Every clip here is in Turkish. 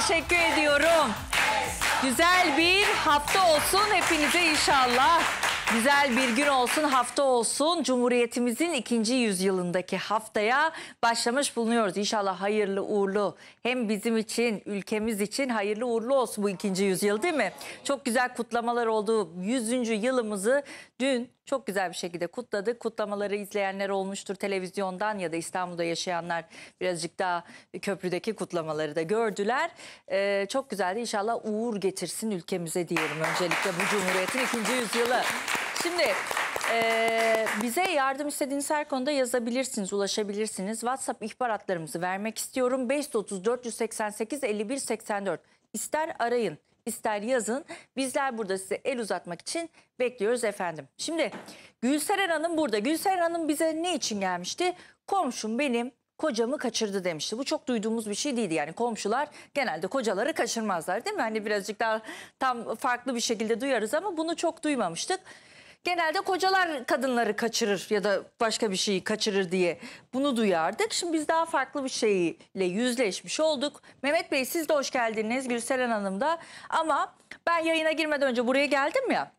teşekkür ediyorum. Güzel bir hafta olsun hepinize inşallah. Güzel bir gün olsun, hafta olsun. Cumhuriyetimizin ikinci yüzyılındaki haftaya başlamış bulunuyoruz. İnşallah hayırlı uğurlu. Hem bizim için, ülkemiz için hayırlı uğurlu olsun bu ikinci yüzyıl değil mi? Çok güzel kutlamalar oldu. Yüzüncü yılımızı dün çok güzel bir şekilde kutladık. Kutlamaları izleyenler olmuştur televizyondan ya da İstanbul'da yaşayanlar birazcık daha köprüdeki kutlamaları da gördüler. Ee, çok güzeldi. İnşallah uğur getirsin ülkemize diyelim öncelikle bu Cumhuriyet'in ikinci yüzyılı. Şimdi ee, bize yardım istediğiniz her konuda yazabilirsiniz, ulaşabilirsiniz. WhatsApp ihbaratlarımızı vermek istiyorum. 530 488 51 İster arayın, ister yazın. Bizler burada size el uzatmak için bekliyoruz efendim. Şimdi Gülseren Hanım burada. Gülseren Hanım bize ne için gelmişti? Komşum benim kocamı kaçırdı demişti. Bu çok duyduğumuz bir şey değildi. Yani komşular genelde kocaları kaçırmazlar değil mi? Hani birazcık daha tam farklı bir şekilde duyarız ama bunu çok duymamıştık genelde kocalar kadınları kaçırır ya da başka bir şeyi kaçırır diye bunu duyardık. Şimdi biz daha farklı bir şeyle yüzleşmiş olduk. Mehmet Bey siz de hoş geldiniz Gülseren Hanım da ama ben yayına girmeden önce buraya geldim ya.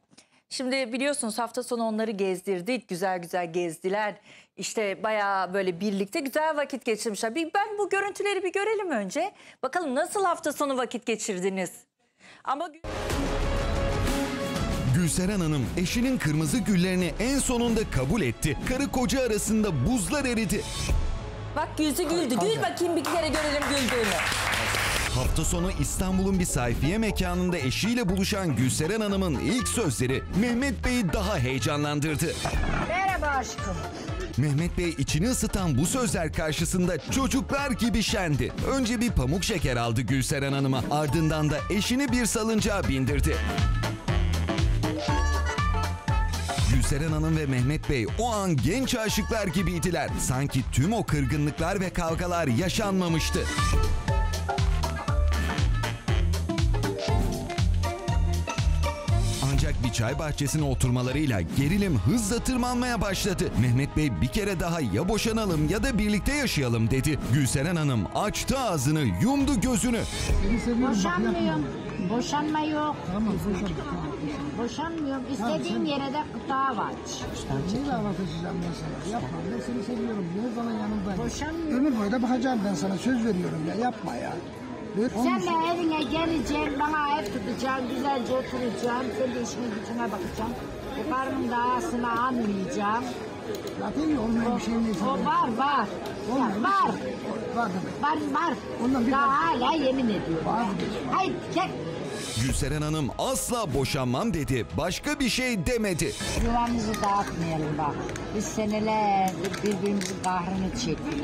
Şimdi biliyorsunuz hafta sonu onları gezdirdik. Güzel güzel gezdiler. İşte bayağı böyle birlikte güzel vakit geçirmişler. Bir, ben bu görüntüleri bir görelim önce. Bakalım nasıl hafta sonu vakit geçirdiniz? Ama... Gülseren Hanım eşinin kırmızı güllerini en sonunda kabul etti. Karı koca arasında buzlar eridi. Bak yüzü güldü. Gül bakayım bir kere görelim güldüğünü. Hafta sonu İstanbul'un bir sayfiye mekanında eşiyle buluşan Gülseren Hanım'ın ilk sözleri Mehmet Bey'i daha heyecanlandırdı. Merhaba aşkım. Mehmet Bey içini ısıtan bu sözler karşısında çocuklar gibi şendi. Önce bir pamuk şeker aldı Gülseren Hanım'a ardından da eşini bir salıncağa bindirdi. Gülseren Hanım ve Mehmet Bey o an genç aşıklar gibiydiler. Sanki tüm o kırgınlıklar ve kavgalar yaşanmamıştı. Ancak bir çay bahçesine oturmalarıyla gerilim hızla tırmanmaya başladı. Mehmet Bey bir kere daha ya boşanalım ya da birlikte yaşayalım dedi. Gülseren Hanım açtı ağzını, yumdu gözünü. Boşanmıyorum. Boşanma yok. Tamam, boşanma. Boşanmıyorum. İstediğim yere de gıda var. Niye dava taşıyacağım ben sana? Yapma. Ben seni seviyorum. Ne zaman yanımdayım. Boşanmıyorum. Ömür boyu da bakacağım ben sana. Söz veriyorum ya. Yapma ya. Ver, Sen de evine geleceğim, bana ev tutacağım, güzelce oturacağım, sen de işine gücüne bakacağım. Bu karnın dayasını anlayacağım. Zaten ya olmayan bir şey mi? O var var. Ya, Olmayan var. bir şey. Var Var var. Ondan bir Daha hala yemin ediyorum. Var. Hayır gel. Gülseren Hanım asla boşanmam dedi. Başka bir şey demedi. Yuvamızı dağıtmayalım bak. Biz senelerdir birbirimizin kahrını çektik.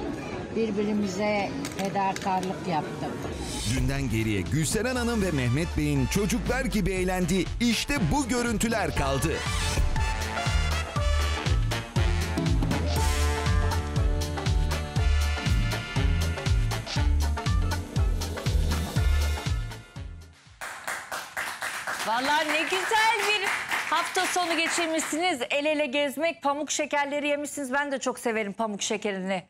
Birbirimize fedakarlık yaptık. Dünden geriye Gülseren Hanım ve Mehmet Bey'in çocuklar gibi eğlendiği işte bu görüntüler kaldı. Valla ne güzel bir hafta sonu geçirmişsiniz. El ele gezmek, pamuk şekerleri yemişsiniz. Ben de çok severim pamuk şekerini.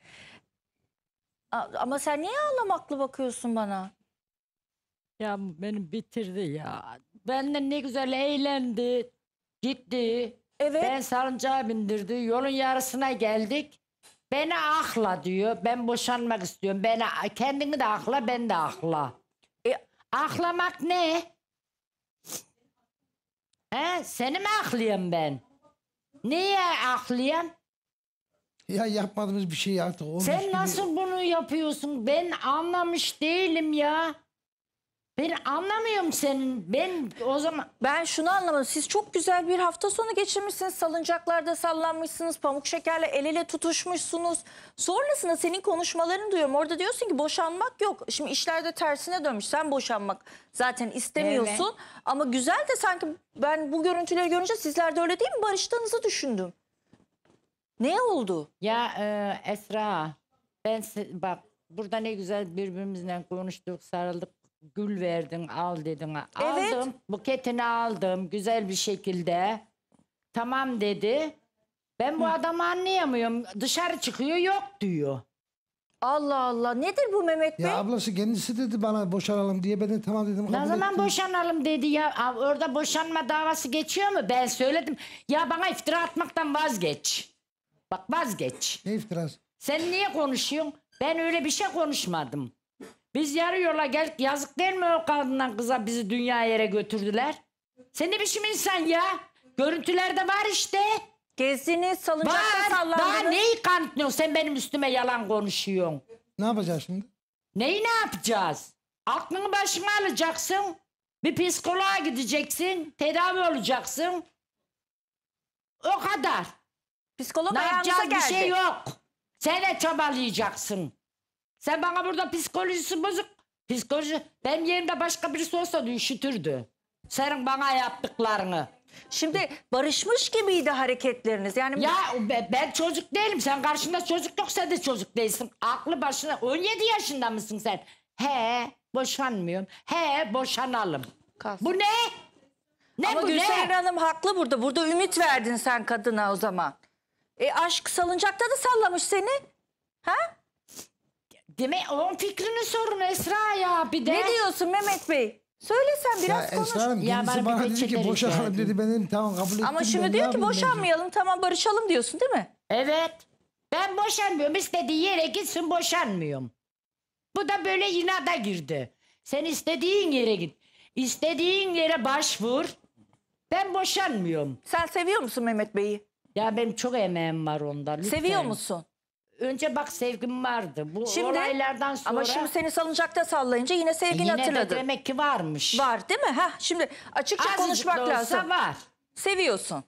Ama sen niye ağlamaklı bakıyorsun bana? Ya beni bitirdi ya. Benden ne güzel eğlendi. Gitti. Evet. Ben sarıncağa bindirdi. Yolun yarısına geldik. Beni akla diyor. Ben boşanmak istiyorum. Beni kendini de akla, ben de akla. E, Aklamak ne? He seni mi aklayayım ben? Niye aklayayım? Ya yapmadığımız bir şey artık. Sen gibi- nasıl bunu yapıyorsun? Ben anlamış değilim ya. Ben anlamıyorum senin. Ben o zaman Ben şunu anlamadım. Siz çok güzel bir hafta sonu geçirmişsiniz. Salıncaklarda sallanmışsınız. Pamuk şekerle el ele tutuşmuşsunuz. Sonrasında senin konuşmalarını duyuyorum. Orada diyorsun ki boşanmak yok. Şimdi işler de tersine dönmüş. Sen boşanmak zaten istemiyorsun. Ama güzel de sanki ben bu görüntüleri görünce sizler de öyle değil mi? Barıştığınızı düşündüm. Ne oldu? ya e, Esra ben bak burada ne güzel birbirimizle konuştuk, sarıldık, gül verdin al dedin. Aldım Evet. buketini aldım güzel bir şekilde. Tamam dedi. Ben bu adamı anlayamıyorum. Dışarı çıkıyor yok diyor. Allah Allah nedir bu Mehmet Bey? Ya ablası kendisi dedi bana boşanalım diye ben de tamam dedim. Ne zaman ettim. boşanalım dedi ya. Aa, Orada boşanma davası geçiyor mu? Ben söyledim. Ya bana iftira atmaktan vazgeç. Bak vazgeç. Ne iftirası? Sen niye konuşuyorsun? Ben öyle bir şey konuşmadım. Biz yarı yola gel yazık değil mi o kadından kıza bizi dünya yere götürdüler? Sen ne biçim şey insan ya? Görüntülerde var işte. Gezdiniz, salıncakta Var. Daha neyi kanıtlıyorsun? Sen benim üstüme yalan konuşuyorsun. Ne yapacağız şimdi? Neyi ne yapacağız? Aklını başıma alacaksın. Bir psikoloğa gideceksin. Tedavi olacaksın. O kadar. Psikolog Ne ayağınıza yapacağız bir şey yok. Sen de çabalayacaksın. Sen bana burada psikolojisi bozuk. Psikoloji Ben yerimde başka birisi olsa üşütürdü. Senin bana yaptıklarını. Şimdi barışmış gibiydi hareketleriniz. Yani Ya ben çocuk değilim. Sen karşında çocuk yok sen de çocuk değilsin. Aklı başına 17 yaşında mısın sen? He boşanmıyorum. He boşanalım. Kas. Bu ne? Ne Ama bu Gülseren ne? Hanım haklı burada. Burada ümit verdin sen kadına o zaman. E aşk salıncakta da sallamış seni. Ha? Deme onun fikrini sorun Esra ya bir de. Ne diyorsun Mehmet Bey? Söylesen biraz ya konuş. Esra Hanım Ya kendisi bana bana bir dedi ki boşanalım dedi ben dedim tamam kabul ettim. Ama şimdi diyor ki yapayım ben?" boşanmayalım tamam barışalım diyorsun değil mi? Evet. Ben boşanmıyorum. istediği yere gitsin boşanmıyorum. Bu da böyle inada girdi. Sen istediğin yere git. İstediğin yere başvur. Ben boşanmıyorum. Sen seviyor musun Mehmet Bey'i? Ya benim çok emeğim var onda. Lütfen. Seviyor musun? Önce bak sevgim vardı. Bu Şimdi- olaylardan sonra Ama şimdi seni salıncakta sallayınca yine sevgini yine hatırladın. de demek ki varmış. Var değil mi? Ha şimdi açıkça Azıcık konuşmak olsa lazım. var. Seviyorsun.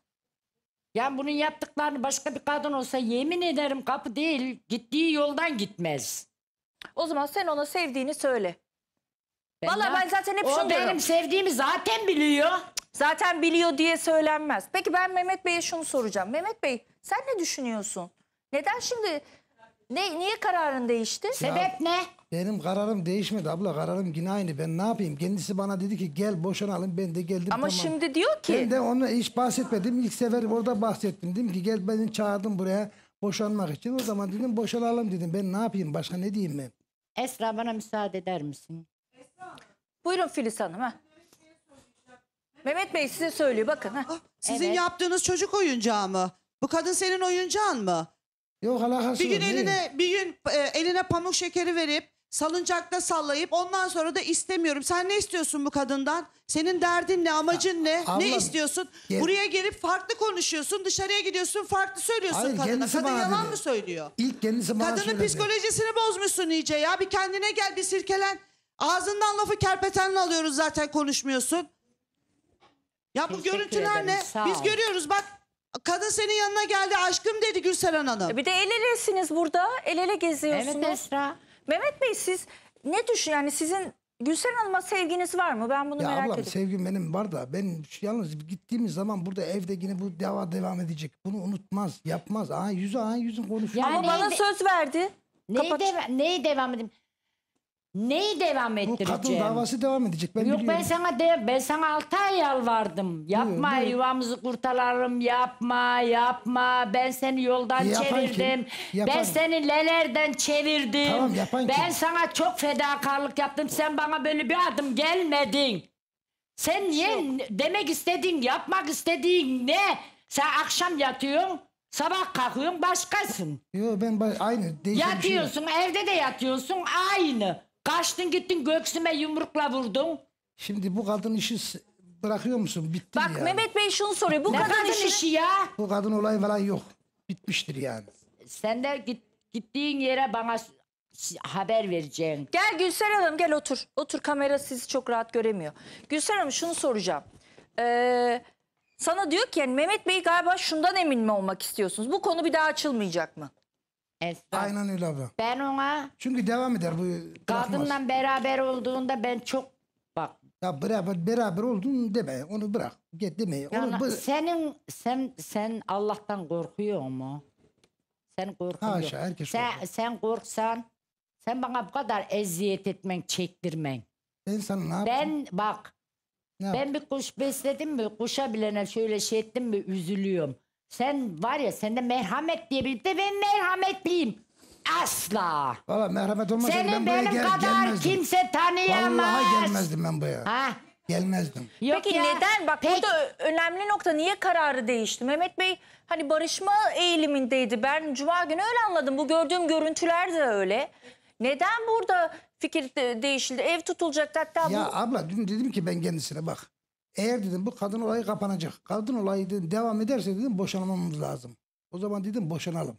Yani bunun yaptıklarını başka bir kadın olsa yemin ederim kapı değil gittiği yoldan gitmez. O zaman sen ona sevdiğini söyle. Ben Vallahi ben zaten hep şunu diyorum. benim sevdiğimi zaten biliyor. Zaten biliyor diye söylenmez. Peki ben Mehmet Bey'e şunu soracağım. Mehmet Bey sen ne düşünüyorsun? Neden şimdi ne niye kararın değişti? Sebep ne? Benim kararım değişmedi abla kararım yine aynı ben ne yapayım kendisi bana dedi ki gel boşanalım ben de geldim Ama tamam. şimdi diyor ki Ben de onunla hiç bahsetmedim ilk sefer orada bahsettim dedim ki gel beni çağırdım buraya boşanmak için o zaman dedim boşanalım dedim ben ne yapayım başka ne diyeyim ben. Esra bana müsaade eder misin? buyurun Filiz Hanım ha. Mehmet Bey size söylüyor bakın ha. Ah, sizin Evet. yaptığınız çocuk oyuncağı mı? Bu kadın senin oyuncağın mı? Yok alakası Bir gün yok. Niye? eline bir gün e, eline pamuk şekeri verip salıncakta sallayıp ondan sonra da istemiyorum. Sen ne istiyorsun bu kadından? Senin derdin ne, amacın ne? ablam, ne istiyorsun? gel- Buraya gelip farklı konuşuyorsun, dışarıya gidiyorsun, farklı söylüyorsun Hayır, kadına. Kadın yalan dedi. mı söylüyor? İlk kendisi bana Kadının söyledi. psikolojisini bozmuşsun iyice ya. Bir kendine gel, bir sirkelen. Ağzından lafı kerpetenle alıyoruz zaten konuşmuyorsun. Ya bu Teşekkür görüntüler ederim, ne? Biz görüyoruz bak Kadın senin yanına geldi aşkım dedi Gülseren Hanım. E bir de el elesiniz burada. El ele geziyorsunuz. Evet Esra. Mehmet Bey siz ne düşün yani sizin Gülseren Hanım'a sevginiz var mı? Ben bunu Ya merak ablam ediyorum. sevgim benim var da ben şu- yalnız gittiğimiz zaman burada evde yine bu dava devam edecek. Bunu unutmaz, yapmaz. Aa yüzü aa yüzün konuşuyor. Ama bana Neydi- söz verdi. Neyi, Kapat- deva- neyi devam edeyim? Neyi devam Bu kadın davası devam edecek. Ben Yok biliyorum. ben sana de ben sana 6 ay yalvardım. Yapma buyur. yuvamızı kurtaralım. Yapma, yapma. Ben seni yoldan e, Yapan çevirdim. kim? Ben seni nelerden çevirdim. Tamam, yapan ben kim? sana çok fedakarlık yaptım. Sen bana böyle bir adım gelmedin. Sen niye demek istediğin, yapmak istediğin ne? Sen akşam yatıyorsun, sabah kalkıyorsun başkasın. Yo, ben aynı. değişen şey Yatıyorsun, evde de yatıyorsun aynı. Kaçtın gittin göğsüme yumrukla vurdun. Şimdi bu kadın işi bırakıyor musun? Bitti Bak ya. Mehmet Bey şunu soruyor. Bu Ne kadın kadın işi... işi ya? Bu kadın olayı falan yok. Bitmiştir yani. Sen de git, gittiğin yere bana haber vereceksin. Gel Gülser Hanım gel otur. Otur kamera sizi çok rahat göremiyor. Gülser Hanım şunu soracağım. Ee, sana diyor ki yani Mehmet Bey galiba şundan emin mi olmak istiyorsunuz? Bu konu bir daha açılmayacak mı? Esra. Aynen öyle abla. Ben ona Çünkü devam eder bu. bırakmaz. kadınla beraber olduğunda ben çok bak Ya beraber beraber oldun deme. Onu bırak. Git deme. Onu yani senin sen sen Allah'tan korkuyor mu? Sen korkuyor. Haşa, herkes sen, korkar. sen korksan sen bana bu kadar eziyet etmen, çektirmen. ben sana ne yaptım? Ben bak ne yaptım? ben bir kuş besledim mi kuşa bilene şöyle şey ettim mi üzülüyorum. Sen var ya sende merhamet diye birlikte ben merhametliyim. Asla. Valla merhamet olmasa Seni ben buraya benim kadar kimse tanıyamaz. Vallahi gelmezdim ben buraya. Ha? Gelmezdim. Yok Peki ya. neden? Bak Peki. burada önemli nokta niye kararı değişti? Mehmet Bey hani barışma eğilimindeydi. Ben cuma günü öyle anladım. Bu gördüğüm görüntüler de öyle. Neden burada fikir de- değişildi? Ev tutulacak hatta Ya bu abla dün dedim ki ben kendisine bak. Eğer dedim bu kadın olayı kapanacak. Kadın olayı dedim, devam ederse dedim boşanmamız lazım. O zaman dedim boşanalım.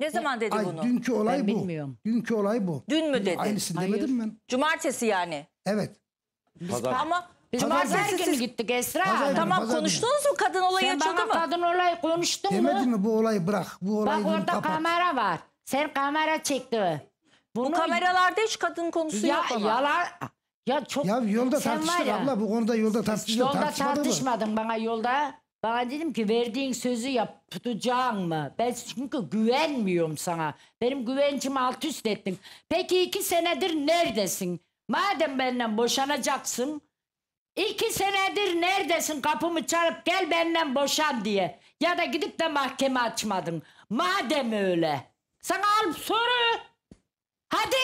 Ne zaman dedi Ay, bunu? Dünkü olay ben bu. Bilmiyorum. Dünkü olay bu. Dün mü dedi? Aynısını Hayır. demedim ben. Cumartesi yani. Evet. Pazar. Ama biz cumartesi pazar günü gittik Esra. Pazar günü, tamam pazar konuştunuz günü. mu kadın olayı Sen açıldı bana mı? kadın olayı konuştun Demedin mu? Demedin mi bu olayı bırak. Bu olayı Bak orada kapat. kamera var. Sen kamera çekti. Bunu... Bu kameralarda hiç kadın konusu ya, yok ama. Yalan... Ya çok Ya yolda sen tartıştık abla bu konuda yolda tartıştık. Yolda tartışmadık mı? bana yolda. Bana dedim ki verdiğin sözü yap, mı? Ben çünkü güvenmiyorum sana. Benim güvencimi alt üst ettin. Peki iki senedir neredesin? Madem benden boşanacaksın. iki senedir neredesin kapımı çarıp gel benden boşan diye. Ya da gidip de mahkeme açmadın. Madem öyle. Sana al soru. Hadi.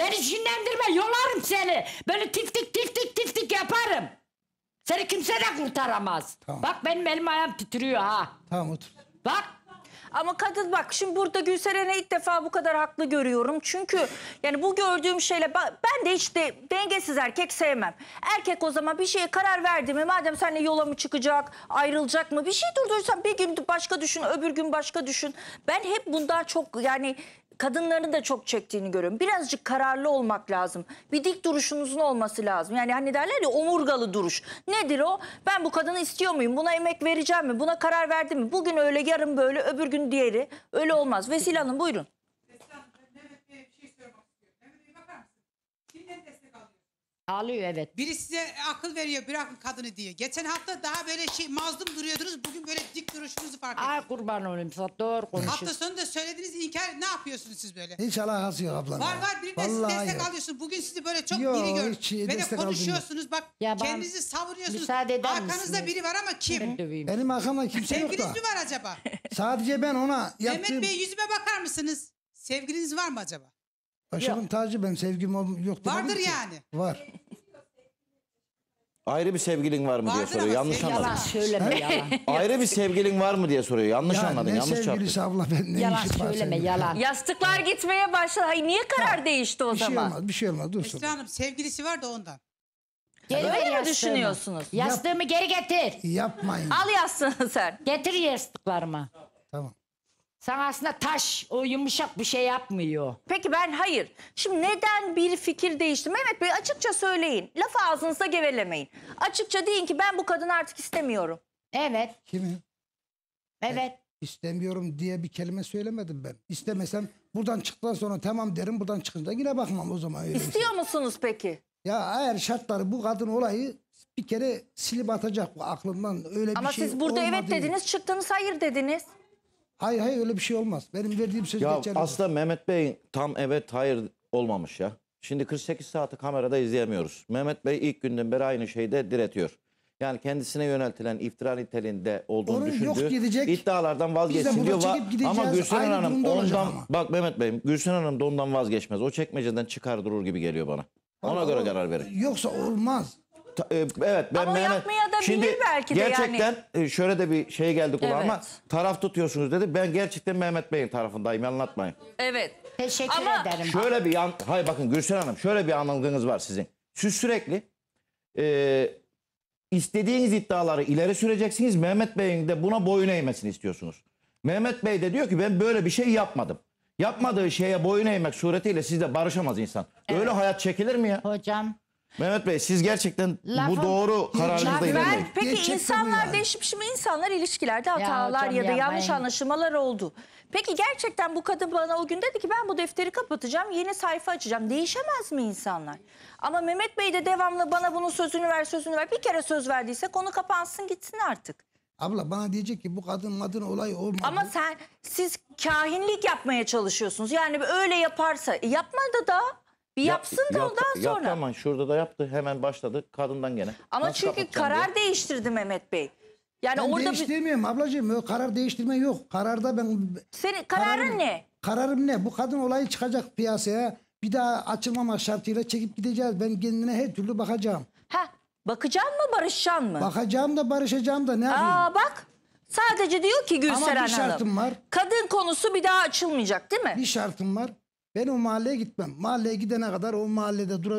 Beni cinlendirme yolarım seni. Böyle tif tik tif tik tif tik yaparım. Seni kimse de kurtaramaz. Tamam. Bak benim elim ayağım titriyor ha. Tamam otur. Bak ama kadın bak şimdi burada Gülseren'i ilk defa bu kadar haklı görüyorum. Çünkü yani bu gördüğüm şeyle ben de işte de dengesiz erkek sevmem. Erkek o zaman bir şeye karar verdi mi madem seninle yola mı çıkacak, ayrılacak mı bir şey durdursan bir gün başka düşün, öbür gün başka düşün. Ben hep bundan çok yani kadınların da çok çektiğini görüyorum. Birazcık kararlı olmak lazım. Bir dik duruşunuzun olması lazım. Yani hani derler ya omurgalı duruş. Nedir o? Ben bu kadını istiyor muyum? Buna emek vereceğim mi? Buna karar verdim mi? Bugün öyle, yarın böyle, öbür gün diğeri. Öyle olmaz. Vesile Hanım buyurun. Ağlıyor evet. Biri size akıl veriyor bırakın kadını diye. Geçen hafta daha böyle şey mazlum duruyordunuz. Bugün böyle dik duruşunuzu fark ettim. Ay kurban olayım sana doğru Hafta konuşuyorsun. sonu da söylediğiniz inkar ne yapıyorsunuz siz böyle? Hiç alakası yok ablam. Var var birinden Vallahi destek yok. alıyorsunuz. Bugün sizi böyle çok Yok, biri hiç Ve de destek aldım konuşuyorsunuz bak Ya ben- kendinizi savuruyorsunuz. Müsaade eder Arkanızda misiniz? biri var ama kim? döveyim. Benim arkamda kimse yok Sevgiliniz da. mi var acaba? Sadece ben ona yaptığım... Mehmet Bey yüzüme bakar mısınız? Sevginiz var mı acaba? Başımın tacı ben sevgim ol- yok Vardır ki. yani. Var. Ayrı bir sevgilin var mı diye soruyor. Yanlış Yalan anladım. söyleme yalan. Ayrı bir sevgilin var mı diye soruyor. Yanlış Ya anladın. ne sevgilisi yaptın. abla ben ne Yalan işim var söyleme yalan. Yastıklar gitmeye başladı. Ay niye karar değişti o Bir şey zaman? olmaz bir şey olmaz dursun. Esra Hanım sevgilisi var da ondan. Geri Öyle mi düşünüyorsunuz? Yastığımı geri getir. Yapmayın. Al yastığını sen. Getir yastıklarımı. Tamam. Sen aslında taş, o yumuşak bir şey yapmıyor. Peki ben hayır. Şimdi neden bir fikir değişti? Mehmet Bey açıkça söyleyin. Laf ağzınıza gevelemeyin. Açıkça deyin ki ben bu kadını artık istemiyorum. Evet, Kimi? evet. İstemiyorum diye bir kelime söylemedim ben. İstemesem buradan çıktıktan sonra tamam derim buradan çıkınca yine bakmam o zaman. öyle İstiyor musunuz peki? Ya eğer şartları bu kadın olayı bir kere silip atacak bu aklımdan öyle bir Ama şey siz burada evet dediniz, çıktınız hayır dediniz. Hay hay öyle bir şey olmaz. Benim verdiğim söz Ya geçerli. aslında Mehmet Bey tam evet hayır olmamış ya. Şimdi 48 saati kamerada izleyemiyoruz. Mehmet Bey ilk günden beri aynı şeyde diretiyor. Yani kendisine yöneltilen iftira niteliğinde olduğunu Onun yok düşündüğü gidecek. iddialardan vazgeçsin diyor. Va- Ama Gülsün Aynı Hanım ondan ama. bak Mehmet Bey'im Gülsün Hanım da ondan vazgeçmez. O çekmeceden çıkar durur gibi geliyor bana. Ona Ama göre o- karar verin. Yoksa olmaz. E, evet ben Ama Mehmet, yapmaya da şimdi bilir belki de gerçekten yani. E, şöyle de bir şey geldi kulağıma. Evet. Taraf tutuyorsunuz dedi. Ben gerçekten Mehmet Bey'in tarafındayım. Anlatmayın. Evet. Teşekkür Ama... ederim. Şöyle bir yan Hayır bakın Gülsün Hanım şöyle bir anılgınız var sizin. Siz sürekli e, istediğiniz iddiaları ileri süreceksiniz. Mehmet Bey'in de buna boyun eğmesini istiyorsunuz. Mehmet Bey de diyor ki ben böyle bir şey yapmadım. Yapmadığı şeye boyun eğmek suretiyle sizle barışamaz insan. Evet. Öyle hayat çekilir mi ya? Hocam Mehmet Bey siz gerçekten Lafım- bu doğru kararınızda Lafım- ilerleyin. Ben, peki Gerçek insanlar yani. değişmiş mi? İnsanlar ilişkilerde hatalar hocam ya, da ya yanlış ben- anlaşılmalar oldu. Peki gerçekten bu kadın bana o gün dedi ki ben bu defteri kapatacağım, yeni sayfa açacağım. Değişemez mi insanlar? Ama Mehmet Bey de devamlı bana bunun sözünü ver, sözünü ver. Bir kere söz verdiyse konu kapansın gitsin artık. Abla bana diyecek ki bu kadın madın olay olmadı. Ama sen siz kahinlik yapmaya çalışıyorsunuz. Yani öyle yaparsa yapmadı da bir yapsın da ondan sonra. Yaptı ama şurada da yaptı. Hemen başladı. Kadından gene. Ama Nasıl çünkü karar diye. değiştirdi Mehmet Bey. Yani Ben orada bir, değiştirmiyorum ablacığım. O Karar değiştirme yok. Kararda ben senin kararın Kararım- ne? kararım ne? Bu kadın olayı çıkacak piyasaya. Bir daha açılmamak şartıyla çekip gideceğiz. Ben kendine her türlü bakacağım. Ha, bakacaksın mı barışacaksın mı? Bakacağım da barışacağım da ne yapayım? Aa bak. Sadece diyor ki Gülseren Hanım. şartım var. Kadın konusu bir daha açılmayacak değil mi? Bir şartım var. Ben o mahalleye gitmem. Mahalleye gidene kadar o mahallede dura,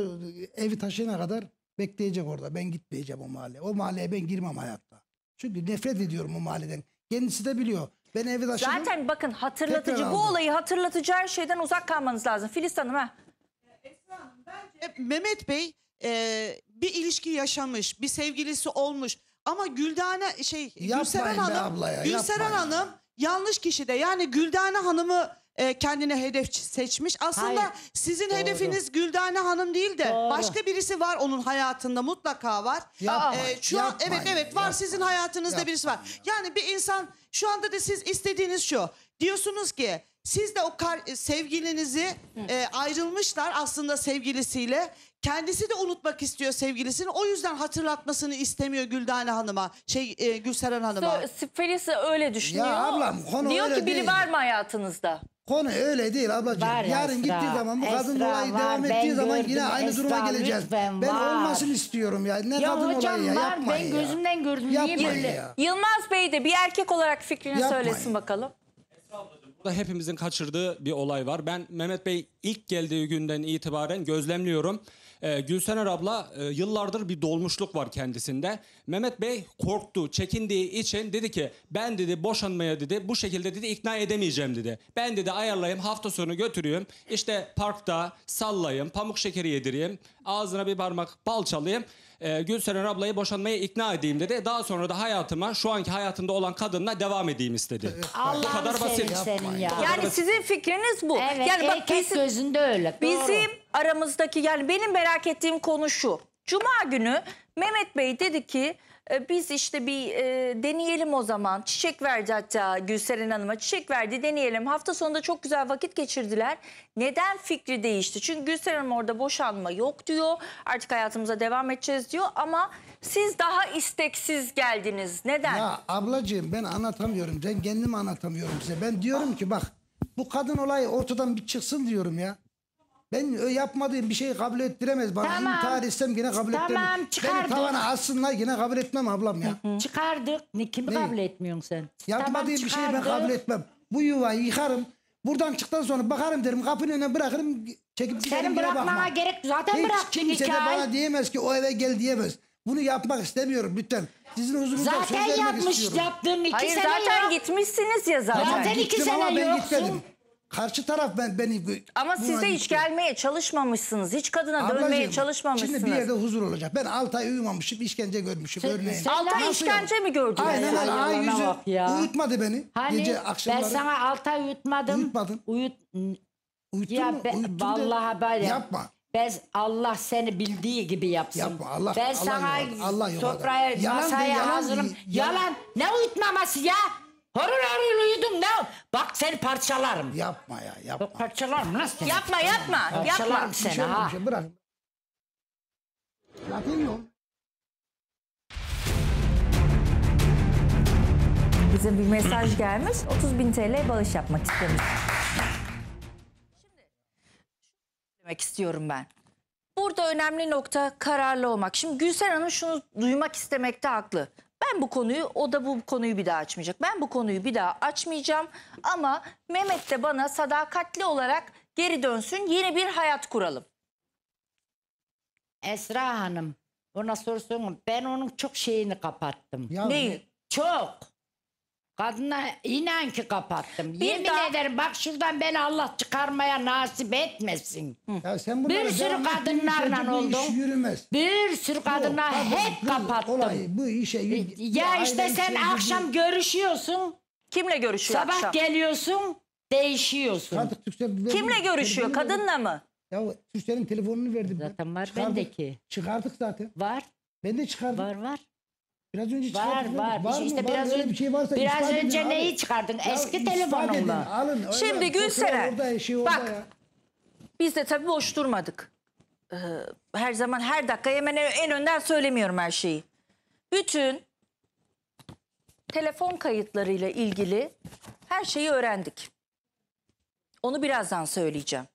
evi taşıyana kadar bekleyecek orada. Ben gitmeyeceğim o mahalle. O mahalleye ben girmem hayatta. Çünkü nefret ediyorum o mahalleden. Kendisi de biliyor. Ben evi taşıdım. Zaten bakın hatırlatıcı bu olayı hatırlatıcı her şeyden uzak kalmanız lazım. Filiz Hanım ha. Esra Hanım bence Mehmet Bey e, bir ilişki yaşamış, bir sevgilisi olmuş. Ama Güldane şey Yapmayın Gülseren Hanım, abla ya, Gülseren yapmayın. Hanım yanlış kişide. Yani Güldane Hanım'ı e, kendine hedef seçmiş. Aslında Hayır. sizin Doğru. hedefiniz Güldane Hanım değil de Doğru. başka birisi var onun hayatında mutlaka var. E, şu an evet evet var yapma. sizin hayatınızda Yapma birisi var. Yani bir insan şu anda da siz istediğiniz şu. Diyorsunuz ki siz de o kar, sevgilinizi e, ayrılmışlar aslında sevgilisiyle. Kendisi de unutmak istiyor sevgilisini. O yüzden hatırlatmasını istemiyor Güldane Hanım'a. Şey e, Gülseren Hanım'a. So, Felisa öyle düşünüyor. Ya ablam konu Diyor öyle ki biri var mı hayatınızda? Konu öyle değil ablacığım. Var Yarın Esra, gittiği zaman bu kadın Esra olayı var, devam ben ettiği zaman gördüm, yine aynı Esra, duruma geleceğiz. Ben var. olmasını istiyorum ya. Ne ya kadın hocam, olayı ya var, yapmayın ben ya. gözümden gördüm. Yapmayın Niye Ya. Yılmaz Bey de bir erkek olarak fikrini yapmayın. söylesin bakalım. Burada hepimizin kaçırdığı bir olay var. Ben Mehmet Bey ilk geldiği günden itibaren gözlemliyorum. Ee, Gülsener abla e, yıllardır bir dolmuşluk var kendisinde. Mehmet Bey korktu, çekindiği için dedi ki ben dedi boşanmaya dedi bu şekilde dedi ikna edemeyeceğim dedi. Ben dedi ayarlayayım hafta sonu götürüyüm işte parkta sallayayım pamuk şekeri yedireyim ağzına bir parmak bal çalayım. E, Gülseren ablayı boşanmaya ikna edeyim dedi. Daha sonra da hayatıma şu anki hayatımda olan kadınla devam edeyim istedi. Allah'ım kadar senin, basit. senin ya. Yani sizin fikriniz bu. Evet, yani bak bizim, gözünde öyle. Doğru. Bizim aramızdaki yani benim merak ettiğim konu şu. Cuma günü Mehmet Bey dedi ki e, biz işte bir e, deneyelim o zaman. Çiçek verdi hatta Gülseren Hanım'a. Çiçek verdi deneyelim. Hafta sonunda çok güzel vakit geçirdiler. Neden fikri değişti? Çünkü Gülseren Hanım orada boşanma yok diyor. Artık hayatımıza devam edeceğiz diyor ama siz daha isteksiz geldiniz. Neden? Ya ablacığım ben anlatamıyorum. Ben kendim anlatamıyorum size. Ben diyorum ki bak bu kadın olayı ortadan bir çıksın diyorum ya. Ben yapmadığım bir şeyi kabul ettiremez bana. Tamam. İntihar etsem yine kabul Tamam, ettiremez. çıkardık. Beni tavana assınlar yine kabul etmem ablam ya. Çıkardık. Ne, kimi Neyi? kabul etmiyorsun sen? Yapmadığım bir şeyi ben kabul etmem. Bu yuvayı yıkarım. Buradan çıktıktan sonra bakarım derim. Kapının önüne bırakırım. Çekip giderim. Senin yine bırakmana gerek zaten Hiç bıraktın kimse de ay. bana diyemez ki o eve gel diyemez. Bunu yapmak istemiyorum lütfen. Sizin huzurunuzda söz Zaten yapmış istiyorum. yaptığın iki Hayır sene zaten yok. gitmişsiniz ya zaten. Tamam, Zaten iki gittim sene ama ben gitmedim. Karşı taraf ben beni... Ama siz de hiç gelmeye çalışmamışsınız. Hiç kadına Ablacığım, dönmeye çalışmamışsınız. Şimdi bir yerde huzur olacak. Ben 6 ay uyumamışım, işkence görmüşüm. Şimdi, örneğin. 6 ay işkence mi gördün? Aynen öyle. Ay yüzü ya. uyutmadı beni. Hani Gece akşamları. ben sana 6 ay uyutmadım. Uyutmadın. Uyut... Uyuttun ya mu? Uyuttun vallahi bari. Yapma. Ben Allah seni bildiği gibi yapsın. Yapma Allah. Ben Allah sana Allah sofraya yalan masaya yalan hazırım. Yalan. yalan. Ne uyutmaması ya? Horur horur uyudum ne? Bak seni parçalarım. Yapma ya yapma. Bak parçalarım lan seni. Yapma yapma. Parçalarım yapma. seni şey ha. Şey, bırak. Bize bir mesaj gelmiş. 30 bin TL bağış yapmak istemiş. Şimdi demek istiyorum ben. Burada önemli nokta kararlı olmak. Şimdi Gülsen Hanım şunu duymak istemekte haklı. Ben bu konuyu, o da bu konuyu bir daha açmayacak. Ben bu konuyu bir daha açmayacağım ama Mehmet de bana sadakatli olarak geri dönsün, yeni bir hayat kuralım. Esra Hanım, buna sorsun. Ben onun çok şeyini kapattım. Ya, Neyi? Çok. Kadına inan ki kapattım. Bir Yemin daha- ederim bak şuradan beni Allah çıkarmaya nasip etmesin. Ya sen Bir sürü devam ettiğin kadınlarla sürece bu yürümez. Bir sürü kadına Yok, hep bu kapattım. Olay, bu işe Ya bu işte sen işe yürü- akşam görüşüyorsun, Kimle görüşüyor sabah akşam? geliyorsun, değişiyorsun. Artık Türksel- Kimle görüşüyor? Telefonunu- Kadınla mı? Ya Türksel'in telefonunu verdim. Zaten var Çıkardık. bendeki. Çıkardık zaten. Var, Ben de çıkardım. var, var. Biraz önce Var çıkarttınız. var. mı? işte Var biraz öyle bir şey varsa biraz ispat edin, önce alın. çıkardın? Ya Eski ispat telefonumla. alın. Öyle Şimdi fotoğraf Gülseren, şey bak. ya. Biz de tabii boş durmadık. Ee, her zaman her dakika hemen en en önden söylemiyorum her şeyi. Bütün telefon kayıtlarıyla ilgili her şeyi öğrendik. Onu birazdan söyleyeceğim.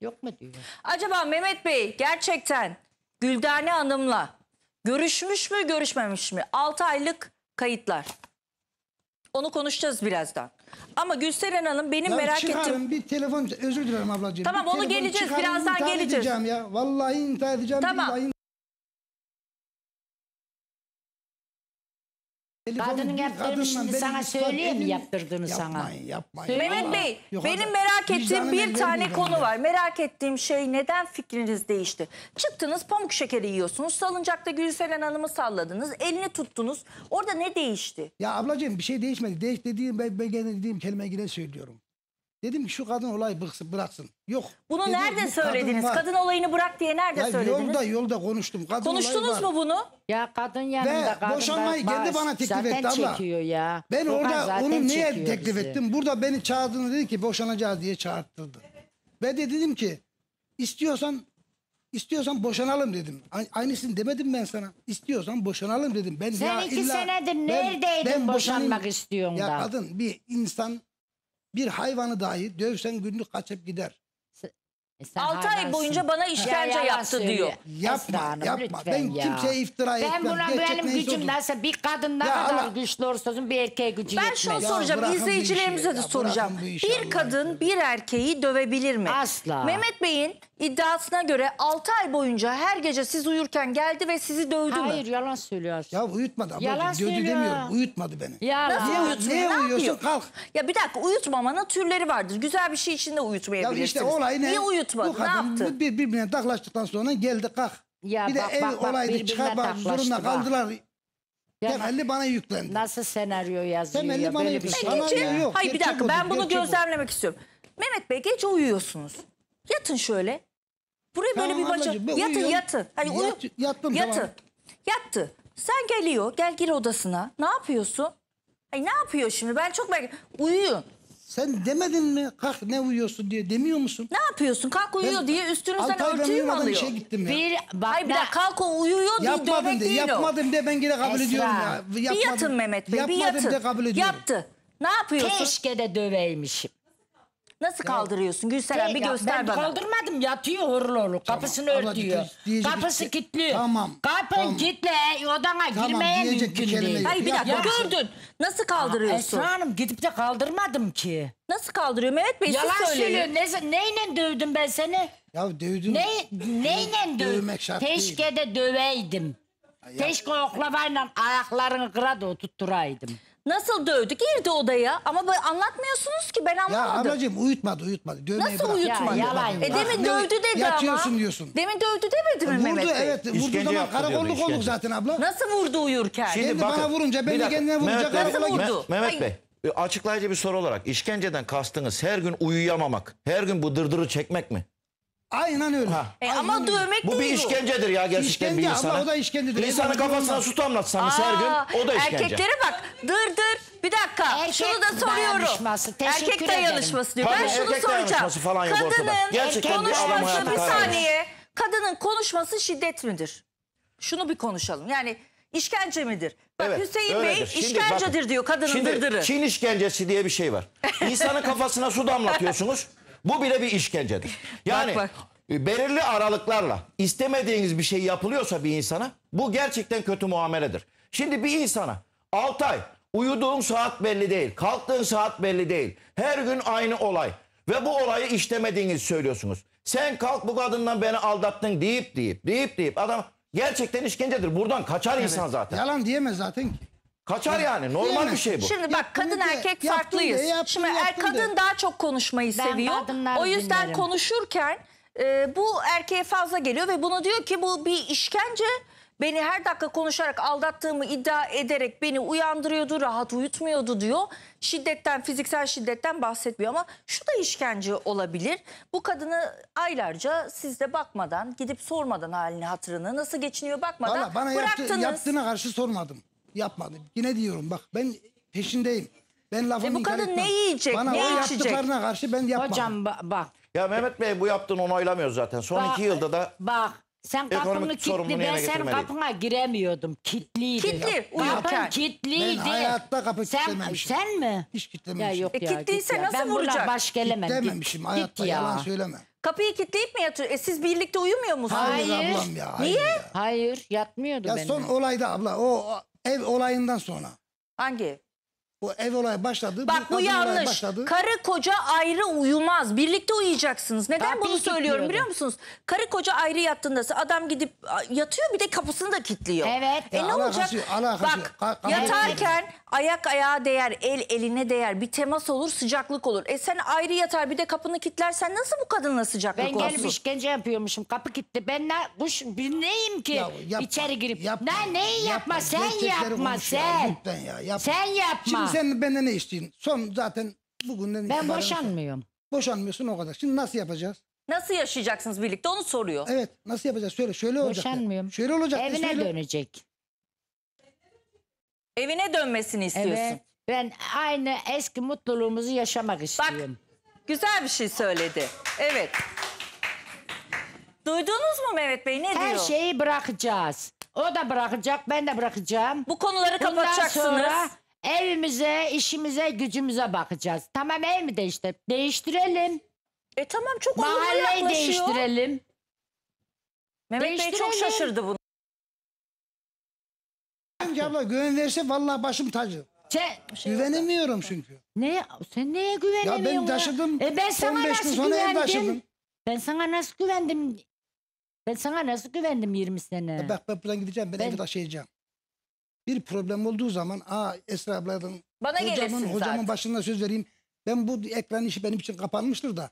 Yok mu diyor? Acaba Mehmet Bey gerçekten Güldane Hanım'la Görüşmüş mü görüşmemiş mi? 6 aylık kayıtlar. Onu konuşacağız birazdan. Ama Gülseren Hanım benim ya merak çıkarım, ettiğim... bir telefon özür dilerim ablacığım. Tamam onu geleceğiz birazdan geleceğiz. Ya. Vallahi intihar edeceğim. Tamam. Kadının yaptırmış sana söyleyeyim mi yaptırdığını sana? Yapmayın yapmayın. Mehmet Bey benim merak ettiğim bir tane konu var. Merak ettiğim şey neden fikriniz değişti? Çıktınız pamuk şekeri yiyorsunuz. Salıncakta Gülseren Hanım'ı salladınız. Elini tuttunuz. Orada ne değişti? Ya ablacığım bir şey değişmedi. Değiş dediğim ben, ben dediğim kelime yine söylüyorum. Dedim ki şu kadın olayı bıksın, bıraksın. Yok. Bunu dedim, nerede bu söylediniz? Kadın, kadın olayını bırak diye nerede ya söylediniz? Yolda yolda konuştum. Kadın Konuştunuz mu bunu? Ya kadın yanında Ve kadın boşanmayı kendi bana teklif etti abla. çekiyor ya. Ben Rokan orada onu niye teklif bizi. ettim? Burada beni çağırdığını dedi ki boşanacağız diye çağırttırdı. Evet. Ve de dedim ki istiyorsan istiyorsan boşanalım dedim. Aynısını demedim ben sana. İstiyorsan boşanalım dedim. Ben Sen ya iki illa, senedir neredeydin ben, boşanmak istiyorsun Ya kadın bir insan bir hayvanı dahi dövsen günlük kaçıp gider. E 6 ay boyunca bana işkence yalan yaptı söylüyor. diyor. Yapma Hanım, yapma. Ben ya. kimseye iftira Ben etmem. buna Gerçek benim gücüm odur. nasıl bir kadın ne Ya kadar Allah- güçlü olursa olsun bir erkeğe gücü Ben yetmez. şunu soracağım, izleyicilerimize de soracağım. Bir kadın bir erkeği dövebilir mi? Asla. Mehmet Bey'in iddiasına göre 6 ay boyunca her gece siz uyurken geldi ve sizi dövdü Hayır mü? yalan söylüyor. Ya uyutmadı ablacığım. Yalan Dövdü demiyorum. Uyutmadı beni. Yalan. Niye, uyut- Ne uyuyorsun? Kalk. Ya bir dakika uyutmamanın türleri vardır. Güzel bir şey içinde de uyutmayabilirsin. Ya işte olayı ne? Niye tutmadı. Bu ne yaptı? kadın bir, birbirine taklaştıktan sonra geldi kalk. Ya bir de ev bak, bak, olaydı çıkar bak taklaştı zorunda kaldılar. Ya bak, Temelli bana yüklendi. Nasıl senaryo yazıyor Temelli ya bana böyle yüklendi. şey. Ama Gece, hayır bir gerçek dakika ben bunu gerçek gözlemlemek istiyorum. Mehmet Bey gece uyuyorsunuz. Yatın şöyle. Buraya böyle bir bacak. ablacığım, ben Yatın uyuyorum. yatın. Hani uyu. Yat- yattım, Yatın. tamam. Yattı. Sen geliyor. Gel gir odasına. Ne yapıyorsun? Ay ne yapıyor şimdi? Ben çok merak Uyuyun. Sen demedin mi kalk ne uyuyorsun diye demiyor musun? Ne yapıyorsun? Kalk uyuyor Ben- diye üstünüzden sen örtüyü mü alıyor? işe gittim ya. Bir bak Hayır bir daha kalk o uyuyor diye dövmek Yapmadım de değil o. yapmadım de ben gene kabul Esra, ediyorum ya. Yapmadım, bir yatın Mehmet Bey bir yapmadım de kabul ediyorum. Yaptı. Ne yapıyorsun? keşke de döveymişim. Nasıl kaldırıyorsun? Gülseren bir göster ben bana. kaldırmadım yatıyor horlolu. Kapısını örtüyor. Kapısı şey- kilitli. Tamam, Kapı tamam. kilitli e, odana Tamam, girmeye diyecek mümkün değil. Hayır bir Ya dakika. Şey- gördün. Nasıl kaldırıyorsun? Esra Hanım gidip de kaldırmadım ki. Nasıl kaldırıyor? Mehmet Bey siz Yalan söyleyin. söylüyor. Ne, neyle dövdüm ben seni? Ya dövdün. Ne, neyle dövdüm? dövmek şart Teşke de döveydim. Teşke oklavayla ayaklarını kıra da oturtturaydım. Nasıl dövdü? Girdi odaya ama böyle anlatmıyorsunuz ki ben Ya anlamadım. ablacığım uyutmadı uyutmadı. Dövmeyi Nasıl bırak. uyutmadı? Ya, yalan E demin dövdü dedi ama. Yatıyorsun diyorsun. Demin dövdü demedi mi e, Mehmet Vurdu, evet Vurdu İşkence zaman karakolluk olduk zaten abla. Nasıl vurdu uyurken? Şimdi Kendi bana vurunca, ben de kendime vurunca karakola Me- Mehmet Bey, açıklayıcı bir soru olarak işkenceden kastınız her gün uyuyamamak, her gün bu dırdırı çekmek mi? Aynen öyle. E Aynen ama öyle. dövmek Bu bir işkencedir ya gerçekten İşkence, bir insana. Allah, o da işkencedir. İnsanın kafasına su damlatsanız her gün o da işkence. Erkeklere bak dır dır bir dakika erkek şunu da soruyorum. Erkek dayanışması diyor. Tabii, ben şunu soracağım. Falan yok Kadının e, gerçekten konuşması bir, bir saniye. Kadının konuşması şiddet midir? Şunu bir konuşalım. Yani işkence midir? Bak evet, Hüseyin öyledir. Bey işkencedir bak, diyor kadının şimdi, dırdırı. Çin işkencesi diye bir şey var. İnsanın kafasına su damlatıyorsunuz. Bu bile bir işkencedir. Yani bak, bak. E, belirli aralıklarla istemediğiniz bir şey yapılıyorsa bir insana bu gerçekten kötü muameledir. Şimdi bir insana 6 ay uyuduğun saat belli değil, kalktığın saat belli değil. Her gün aynı olay ve bu olayı işlemediğinizi söylüyorsunuz. Sen kalk bu kadından beni aldattın deyip deyip deyip deyip adam gerçekten işkencedir. Buradan kaçar evet. insan zaten. Yalan diyemez zaten ki. Kaçar yani normal bir şey bu. Şimdi bak kadın erkek farklıyız. Şimdi er kadın daha çok konuşmayı seviyor. O yüzden konuşurken e, bu erkeğe fazla geliyor ve bunu diyor ki bu bir işkence. Beni her dakika konuşarak aldattığımı iddia ederek beni uyandırıyordu, rahat uyutmuyordu diyor. Şiddetten, fiziksel şiddetten bahsetmiyor ama şu da işkence olabilir. Bu kadını aylarca sizde bakmadan, gidip sormadan halini hatırını, nasıl geçiniyor bakmadan Valla bana yaptı- bıraktınız. yaptığına karşı sormadım yapmadı. Yine diyorum bak ben peşindeyim. Ben lafımı E bu kadın ne yiyecek, Bana ne o içecek? yaptıklarına karşı ben yapmadım. Hocam ba- bak. Ya Mehmet Bey bu yaptığını onaylamıyor zaten. Son Bak, iki yılda da Bak sen kapını sorumluluğunu kilitli ben sen kapına giremiyordum. Kilitliydi. Kilitli, uyurken. Kapın kilitliydi. Ben hayatta kapı sen, kilitlememişim. sen mi? Hiç Ya kitlememişim. yok E, kilitliyse git ya. nasıl ben bundan baş gelemem. Git, Kitlememişim hayatta ya. yalan söyleme. Kapıyı kilitleyip mi yatıyor? E siz birlikte uyumuyor musunuz? Hayır. ablam ya. hayır Niye? ya. Hayır yatmıyordu Ya benim. son olayda abla o o Ev olayından sonra. Hangi? Bu ev olayı başladı. Bak bu yanlış. Karı koca ayrı uyumaz. Birlikte uyuyacaksınız. Neden Daha bunu söylüyorum biliyor musunuz? Karı koca ayrı yattığında adam gidip yatıyor bir de kapısını da kilitliyor. Evet. E ya ne alakası, olacak? Alakası, Bak alakası. yatarken evet. ayak ayağa değer, el eline değer. Bir temas olur, sıcaklık olur. E sen ayrı yatar bir de kapını kilitlersen nasıl bu kadınla sıcaklık ben olsun? Ben gelip işkence yapıyormuşum. Kapı kilitli. Ben ne, bu neyim ki ya, yapma, içeri girip? Yapma, ne, neyi yapma? yapma. Sen yapma sen. Ya, ya, yapma. Sen yapma. Şimdi sen benden ne istiyorsun? Son zaten bugünden Ben boşanmıyorum. Boşanmıyorsun o kadar. Şimdi nasıl yapacağız? Nasıl yaşayacaksınız birlikte onu soruyor. Evet nasıl yapacağız? Söyle şöyle olacak. de. Boşanmıyorum. Şöyle olacak. de, Evine şöyle- dönecek. Evine dönmesini istiyorsun. Evet. Ben aynı eski mutluluğumuzu yaşamak istiyorum. Bak, Güzel bir şey söyledi. Evet. Duydunuz mu Mehmet Bey ne Her diyor? şeyi bırakacağız. O da bırakacak, ben de bırakacağım. Bu konuları Bundan kapatacaksınız. sonra Evimize, işimize, gücümüze bakacağız. Tamam ev mi değişti? Değiştirelim. E tamam çok olumlu Mahalleyi değiştirelim. Mehmet Bey çok şaşırdı bunu. Hangi abla güven verse vallahi başım tacı. Sen, Güvenemiyorum çünkü. ne, sen neye güvenemiyorsun? Ya ben taşıdım. E ben sana 15 gün sonra ev taşıdım. güvendim? Ben sana nasıl güvendim? Ben sana nasıl güvendim 20 sene? E, bak ben buradan gideceğim ben, Ben- evi taşıyacağım bir problem olduğu zaman aa Esra ablanın Bana hocamın, hocamın zaten. başında söz vereyim. Ben bu ekran işi benim için kapanmıştır da.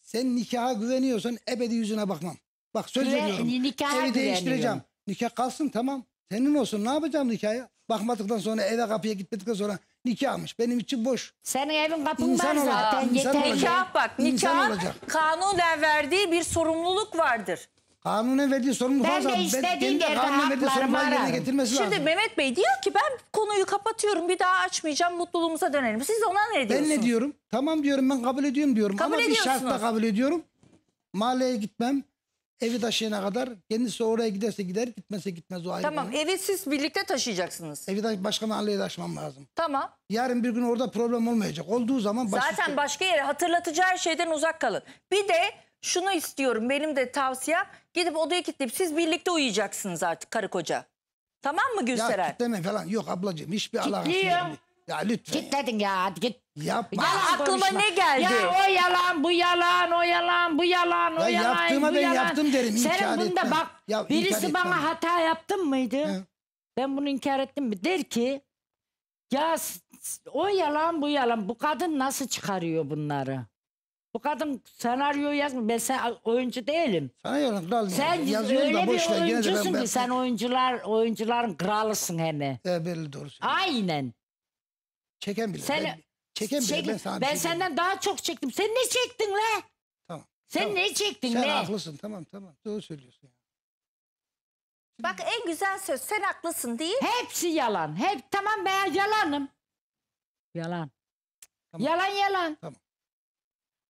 Sen nikaha güveniyorsan ebedi yüzüne bakmam. Bak söz Güven- veriyorum. nikaha Evi değiştireceğim. Nikah kalsın tamam. Senin olsun ne yapacağım nikahı? Bakmadıktan sonra eve kapıya gitmedikten sonra nikahmış. Benim için boş. Senin evin kapın İnsan var zaten insan yeter. Nikah bak nikah olacak. kanunen verdiği bir sorumluluk vardır. Kanunun verdiği sorumluluk ben de istediğim yerde haklarımı ararım. Şimdi lazım. Mehmet Bey diyor ki ben konuyu kapatıyorum bir daha açmayacağım mutluluğumuza dönelim. Siz ona ne diyorsunuz? Ben ne diyorum? Tamam diyorum ben kabul ediyorum diyorum. Kabul Ama bir şartla kabul ediyorum. Mahalleye gitmem. Evi taşıyana kadar kendisi oraya giderse gider gitmezse gitmez o ayrı. Tamam evi siz birlikte taşıyacaksınız. Evi taş başka mahalleye taşımam lazım. Tamam. Yarın bir gün orada problem olmayacak. Olduğu zaman... Zaten şey- başka yere hatırlatacağı her şeyden uzak kalın. Bir de şunu istiyorum benim de tavsiyem gidip odaya kilitleyip siz birlikte uyuyacaksınız artık karı koca. Tamam mı Ya Gülseren? kitleme falan yok ablacığım hiçbir alakası yok. Kitliyor. Ya lütfen. Kitledin ya hadi git. Yapma. Yalan aklıma konuşma. ne geldi? Ya o yalan bu yalan o yalan bu yalan o Ya yalan yaptığıma bu ben yalan. yaptım derim, inkar Senin bunda etmem. bak Ya birisi bana etmem. hata yaptın mıydı? He. Ben bunu inkar ettim mi? Der ki ya o yalan bu yalan bu kadın nasıl çıkarıyor bunları? Bu kadın senaryo yazmıyor. Ben sen oyuncu değilim. Sana yalan. Sen yazıyorum öyle da boş ver. bir Gene de ben- oyuncusun ben- ki sen oyuncular oyuncuların kralısın hani. Ee, belli doğru. söylüyor. Aynen. Çeken bile. Sen- çeken bile. Çek- ben sana ben şey senden daha çok çektim. Sen ne çektin la? Tamam. Sen Tamam. ne çektin Sen ne? haklısın tamam tamam. Doğru söylüyorsun. Bak en güzel söz sen haklısın değil. Hepsi yalan. Hep tamam ben yalanım. Yalan. Tamam. Yalan yalan. Tamam.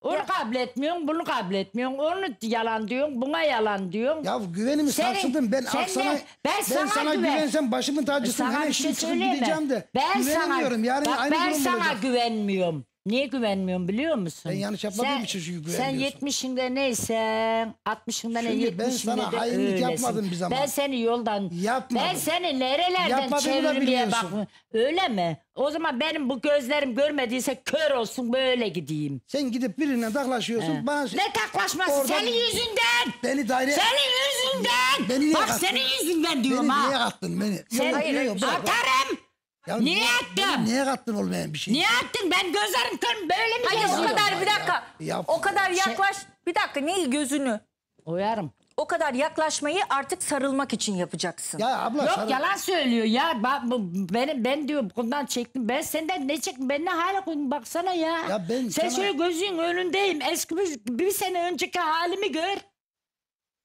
Onu ya. kabul etmiyorsun, bunu kabul etmiyorsun. Onu yalan diyorsun, buna yalan diyorsun. Ya güvenimi Senin, sarsıldın. Ben sen sana, ben, ben sana, sana güven. güvensem başımın tacısın. Sana hemen bir şey söyleyeyim de. Ben sana, bak, ben sana güvenmiyorum. Niye güvenmiyorum biliyor musun? Ben yanlış yapmadığım için çünkü güvenmiyorsun. Sen 70'inde neysen, 60'ında ne Şimdi 70'inde ben sana de hainlik öylesin. yapmadım bir zaman. Ben seni yoldan, Yapmadım. ben seni nerelerden Yapmadığını da çevirmeye biliyorsun. bakmıyorum. Öyle mi? O zaman benim bu gözlerim görmediyse kör olsun böyle gideyim. Sen gidip birine taklaşıyorsun. Bana şey- Ne taklaşması Oradan- senin yüzünden. Beni daire... Senin yüzünden. Beni niye Bak kattın? senin yüzünden diyorum Beni niye kattın beni? Sen Yok, yok, yok, bırak, bırak. atarım. Ya niye, niye attım? Niye attın olmayan bir şey? Niye attın? Ben gözlerim kör böyle mi? Hayır o kadar bir dakika. Ya, o kadar şey... yaklaş. Bir dakika niye gözünü? Oyarım. O kadar yaklaşmayı artık sarılmak için yapacaksın. Ya abla Yok sarıl... yalan söylüyor ya. Ben, ben, ben diyor bundan çektim. Ben senden ne çektim? Ben ne hale koydum baksana ya. ya ben Sen sana... şöyle gözün önündeyim. Eski bir, bir sene önceki halimi gör.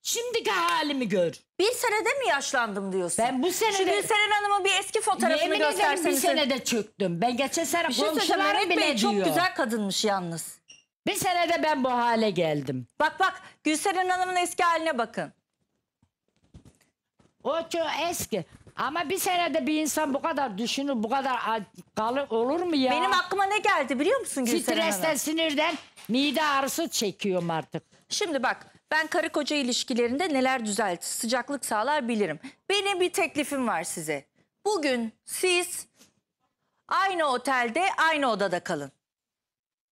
Şimdiki halimi gör. Bir senede mi yaşlandım diyorsun? Ben bu senede... Şu Gülseren Hanım'ın bir eski fotoğrafını Yemin gösterseniz. bir senede çöktüm. Ben geçen sene bir şey komşularım bile Bey, diyor. Çok güzel kadınmış yalnız. Bir senede ben bu hale geldim. Bak bak Gülseren Hanım'ın eski haline bakın. O çok eski. Ama bir senede bir insan bu kadar düşünür, bu kadar kalır olur mu ya? Benim aklıma ne geldi biliyor musun Gülseren Hanım? Stresten, sinirden mide ağrısı çekiyorum artık. Şimdi bak ben karı koca ilişkilerinde neler düzelt, sıcaklık sağlar bilirim. Benim bir teklifim var size. Bugün siz aynı otelde, aynı odada kalın.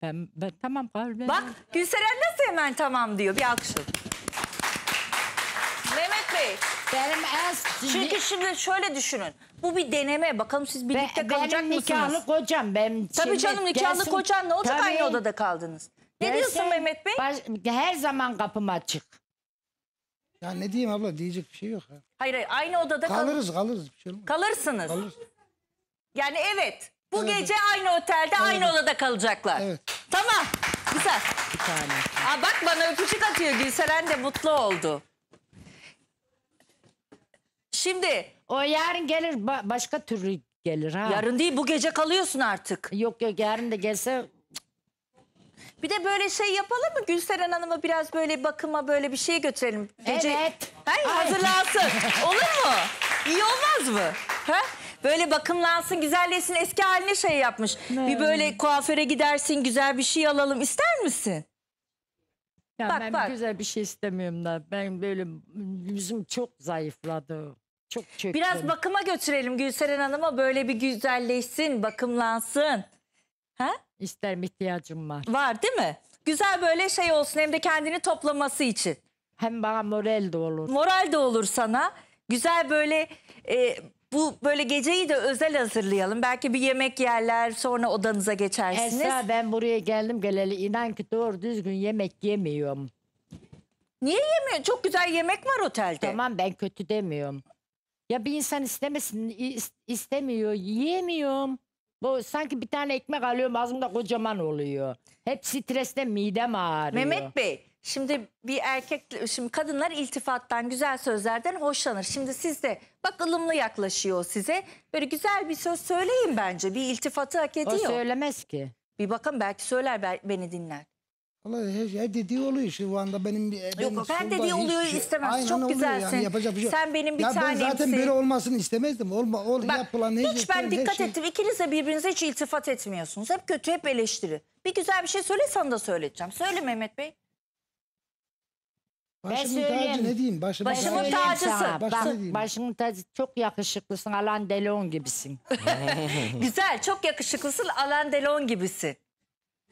Ben, ben tamam kalbim. Bak Gülseren nasıl hemen tamam diyor. Bir alkışın. Mehmet Bey. Benim en... Çünkü şimdi şöyle düşünün. Bu bir deneme. Bakalım siz birlikte Be, kalacak mısınız? Benim nikahlı kocam. Benim Tabii canım nikahlı gelsin. kocam. Ne olacak Tabii. aynı odada kaldınız? Ne diyorsun Mehmet Bey? baş- her zaman kapım açık. Ya ne diyeyim abla diyecek bir şey yok. Ya. Hayır hayır aynı odada kal- Kalırız kalırız bir şey olmaz. kalırsınız. Kalırız. Yani evet. Bu gece aynı otelde, aynı odada kalacaklar. Evet. Tamam. Güzel. Bir tane. Aa, bak bana öpücük atıyor. Gülseren de mutlu oldu. Şimdi O yarın gelir ba- başka türlü gelir ha. yarın değil bu gece kalıyorsun artık. Yok yok yarın da gelse bir de böyle şey yapalım mı? Gülseren Hanıma biraz böyle bakıma böyle bir şey götürelim. Gece... Evet. Ay. hazırlansın. Olur mu? İyi olmaz mı? Ha? Böyle bakımlansın, güzelleşsin, eski haline şey yapmış. Evet. Bir böyle kuaföre gidersin, güzel bir şey alalım. ister misin? Ya Bak, ben bak. güzel bir şey istemiyorum da. Ben böyle yüzüm çok zayıfladı. Çok çöktüm. Biraz bakıma götürelim Gülseren Hanım'a. Böyle bir güzelleşsin, bakımlansın. He? İsterim ihtiyacım var. Var değil mi? Güzel böyle şey olsun hem de kendini toplaması için. Hem bana moral de olur. Moral de olur sana. Güzel böyle e, bu böyle geceyi de özel hazırlayalım. Belki bir yemek yerler sonra odanıza geçersiniz. Esra ben buraya geldim geleli inan ki doğru düzgün yemek yemiyorum. Niye yemiyor? Çok güzel yemek var otelde. Tamam ben kötü demiyorum. Ya bir insan istemesin istemiyor yiyemiyorum. Bu sanki bir tane ekmek alıyorum ağzımda kocaman oluyor. Hep streste midem ağrıyor. Mehmet Bey şimdi bir erkek şimdi kadınlar iltifattan güzel sözlerden hoşlanır. Şimdi siz de bak ılımlı yaklaşıyor size. Böyle güzel bir söz söyleyin bence. Bir iltifatı hak ediyor. O söylemez ki. Bir bakın belki söyler beni dinler. Vallahi her, şey, her dediği oluyor şu anda benim e, Yok benim Yok her dediği oluyor şey- istemez. Aynen Çok oluyor güzelsin. Yani, yapacak bir şey. Sen benim bir ya tanemsin. Ben zaten böyle olmasını istemezdim. Olma, ol, Bak, yapılan hiç ben dikkat şey... ettim. İkiniz de birbirinize hiç iltifat etmiyorsunuz. Hep kötü hep eleştiri. Bir güzel bir şey söyle sana da söyleyeceğim. Söyle Mehmet Bey. Başımın ben tacı ne diyeyim? Başımın, başımın tacısı. Sana. Başka diyeyim? başımın tacı çok yakışıklısın. Alan Delon gibisin. güzel çok yakışıklısın. Alan Delon gibisin.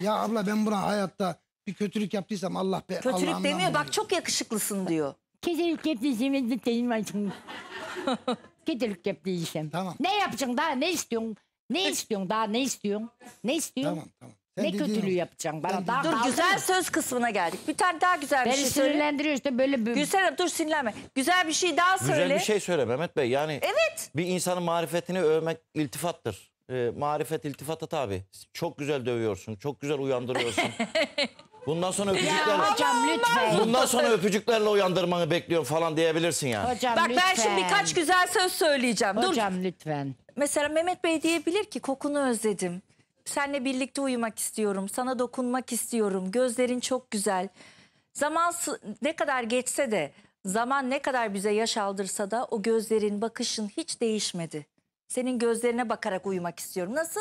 Ya abla ben buna hayatta bir kötülük yaptıysam Allah be Kötülük Allah'ımdan demiyor bak çok yakışıklısın diyor. Kötülük yaptıysam da tenim açın. Keselik yaptıysam. Tamam. Ne yapacaksın daha ne istiyorsun? Ne istiyorsun daha ne istiyorsun? Ne istiyorsun? Tamam tamam. Sen Ne kötülüğü olsun. yapacaksın bana? Daha Dur güzel söz kısmına geldik. Bir tane daha güzel bir Beni şey söyle. sinirlendiriyor işte böyle bir... Gülseren Hanım, dur sinirlenme. Güzel bir şey daha söyle. Güzel bir şey söyle Mehmet Bey. Yani Evet. bir insanın marifetini övmek iltifattır. Ee, marifet iltifata tabi. Çok güzel dövüyorsun, çok güzel uyandırıyorsun. Bundan sonra öpücüklerle... hocam lütfen. Bundan sonra öpücüklerle uyandırmanı bekliyorum falan diyebilirsin yani. Hocam Bak lütfen. ben şimdi birkaç güzel söz söyleyeceğim. Dur. lütfen. Mesela Mehmet Bey diyebilir ki kokunu özledim. Seninle birlikte uyumak istiyorum. Sana dokunmak istiyorum. Gözlerin çok güzel. Zaman ne kadar geçse de zaman ne kadar bize yaş aldırsa da o gözlerin bakışın hiç değişmedi. Senin gözlerine bakarak uyumak istiyorum. Nasıl?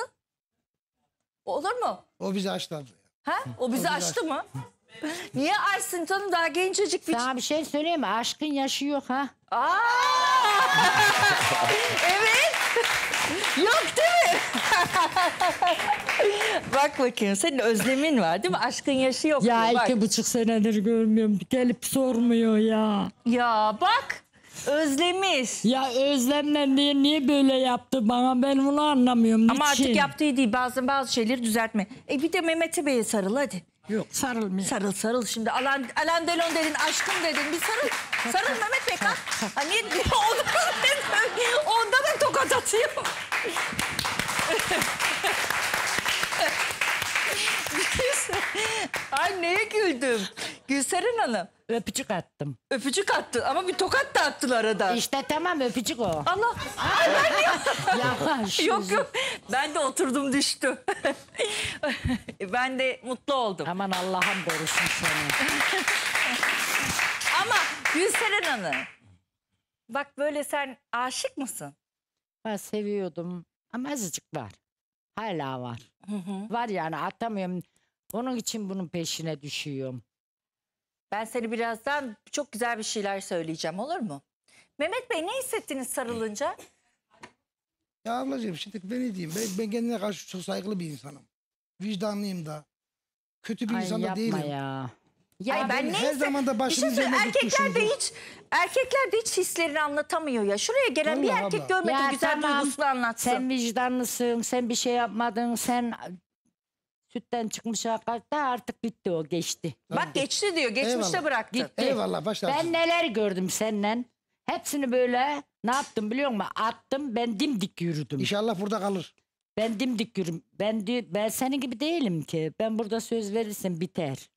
Olur mu? O bizi haşlandı. Ha? O bizi açtı mı? Niye açsın canım daha gencecik bir... Sana bir şey söyleyeyim mi? Aşkın yaşı yok ha. Aa! evet. Yok değil mi? Bak bakayım senin özlemin var değil mi? Aşkın yaşı yok. Ya iki buçuk senedir görmüyorum. Gelip sormuyor ya. Ya bak. Özlemiş. Ya özlemle diye niye böyle yaptı bana ben bunu anlamıyorum. Ama Niçin? artık yaptığı değil bazen bazı şeyleri düzeltme. E bir de Mehmet Bey'e sarıl hadi. Yok sarılmıyor. Sarıl sarıl şimdi. Alan, Alan Delon dedin, aşkım dedin. Bir sarıl. Sarıl Mehmet Bey kalk. Hani onda, onda da tokat atıyor. Ay neye güldüm? Gülseren Hanım. Öpücük attım. Öpücük attı ama bir tokat da attın arada. İşte tamam öpücük o. Allah. Yavaş. Yok yok. Ben de oturdum düştü. ben de mutlu oldum. Aman Allah'ım korusun seni. Ama Gülseren Hanım. Bak böyle sen aşık mısın? Ben seviyordum ama azıcık var. Hala var. Var yani atamıyorum. Onun için bunun peşine düşüyorum. Ben seni birazdan çok güzel bir şeyler söyleyeceğim olur mu? Mehmet Bey ne hissettiniz sarılınca? Ya ablacığım şimdi ben ne diyeyim? Ben, ben kendine karşı çok saygılı bir insanım. Vicdanlıyım da. Kötü bir Ay insan da yapma değilim. ya. Ya ben ben her zaman da şey başımın şey erkekler de hiç erkekler de hiç hislerini anlatamıyor ya. Şuraya gelen bir erkek abla. görmedim Ya güzel tamam, duygusunu anlatsın. Sen vicdanlısın, sen bir şey yapmadın, sen Sütten çıkmış hakikaten artık bitti o geçti. Bak geçti diyor. Geçmişte Eyvallah. bıraktı. Gitti. Eyvallah başlar. Ben neler gördüm senden. Hepsini böyle ne yaptım biliyor musun? Attım ben dimdik yürüdüm. İnşallah burada kalır. Ben dimdik yürüdüm. Ben, ben senin gibi değilim ki. Ben burada söz verirsin biter.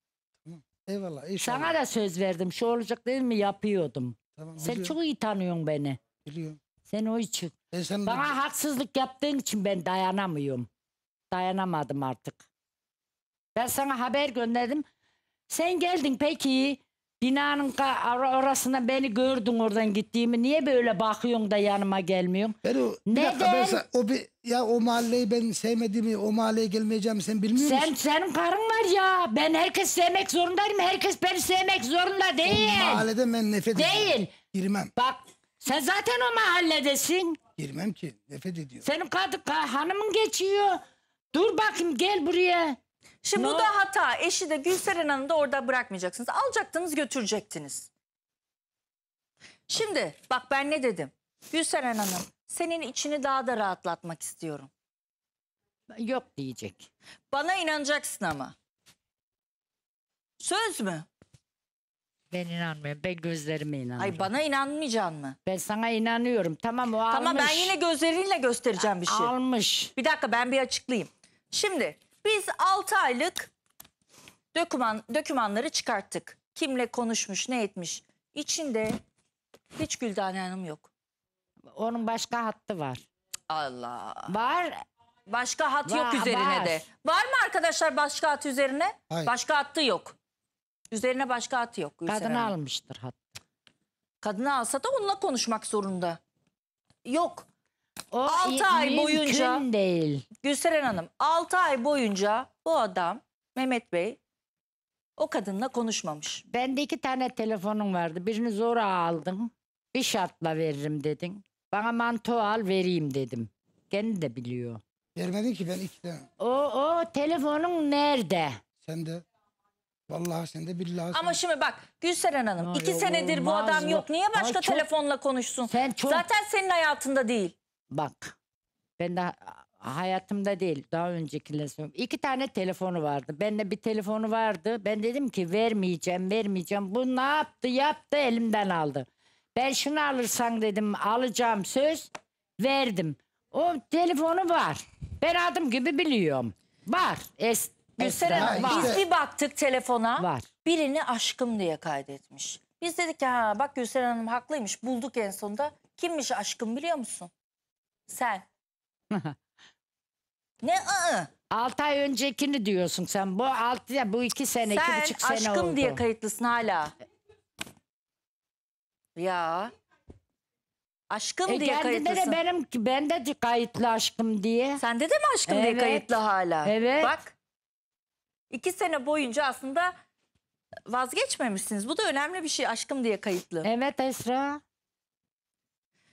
Eyvallah inşallah. Sana da söz verdim. Şu olacak değil mi yapıyordum. Tamam, Sen biliyorum, çok iyi tanıyorsun beni. biliyorum. Sen o için. Ben senin de- Bana haksızlık yaptığın için ben dayanamıyorum. Dayanamadım artık. Ben sana haber gönderdim. Sen geldin peki. Binanın orasından beni gördün oradan gittiğimi. Niye böyle bakıyorsun da yanıma gelmiyorsun? Ben o, Neden? Dakika, ben sen, o bir, ya o mahalleyi ben sevmediğimi, o mahalleye gelmeyeceğimi sen bilmiyor musun? sen, musun? Senin karın var ya. Ben herkes sevmek zorundayım. Herkes beni sevmek zorunda değil. O mahallede ben nefret Değil. Ediyorum. Girmem. Bak sen zaten o mahalledesin. Girmem ki. Nefret ediyorum. Senin kadı, hanımın geçiyor. Dur bakayım gel buraya. Şimdi no. bu da hata. Eşi de Gülseren Hanım'ı da orada bırakmayacaksınız. Alacaktınız götürecektiniz. Şimdi bak ben ne dedim? Gülseren Hanım senin içini daha da rahatlatmak istiyorum. Yok diyecek. Bana inanacaksın ama. Söz mü? Ben inanmıyorum. Ben gözlerime inanıyorum. Ay bana inanmayacaksın mı? Ben sana inanıyorum. Tamam o tamam, almış. Tamam ben yine gözlerinle göstereceğim bir şey. Almış. Bir dakika ben bir açıklayayım. Şimdi biz 6 aylık döküman, dökümanları çıkarttık. Kimle konuşmuş, ne etmiş. İçinde hiç Güldane Hanım yok. Onun başka hattı var. Allah. Var. Başka hat yok üzerine var. de. Var mı arkadaşlar başka hat üzerine? Hayır. Başka hattı yok. Üzerine başka hattı yok. Gülseren Kadını Hanım. almıştır hattı. Kadını alsa da onunla konuşmak zorunda. Yok. O 6 ay boyunca değil. Gülseren Hanım 6 ay boyunca bu adam Mehmet Bey o kadınla konuşmamış. Bende iki tane telefonum vardı. Birini zor aldım Bir şartla veririm dedin. Bana manto al vereyim dedim. Kendi de biliyor. Vermedin ki ben iki tane. O, o telefonun nerede? Sen de. Vallahi sen de billahi. Ama sen... şimdi bak Gülseren Hanım Aa, iki yok, senedir bu adam yok. Niye başka çok... telefonla konuşsun? Sen çok... Zaten senin hayatında değil. Bank. ben de hayatımda değil daha öncekiler söylüyorum. İki tane telefonu vardı. Bende bir telefonu vardı. Ben dedim ki vermeyeceğim vermeyeceğim. Bu ne yaptı yaptı elimden aldı. Ben şunu alırsan dedim alacağım söz verdim. O telefonu var. Ben adım gibi biliyorum. Var. Es Esra. Hanım, Ha, biz bir baktık telefona. Var. Birini aşkım diye kaydetmiş. Biz dedik ki ha bak Gülseren Hanım haklıymış. Bulduk en sonunda. Kimmiş aşkım biliyor musun? Sen. ne ı? I-ı? 6 ay öncekini diyorsun sen. Bu ya bu iki sene, 2,5 Sen sene oldu. aşkım diye kayıtlısın hala. Ya. Aşkım E diye kendinde kayıtlısın. de benim ben de kayıtlı aşkım diye. Sende de mi aşkım diye kayıtlı hala? Evet. Bak. iki sene boyunca aslında vazgeçmemişsiniz. Bu da önemli bir şey aşkım diye kayıtlı. Evet Esra.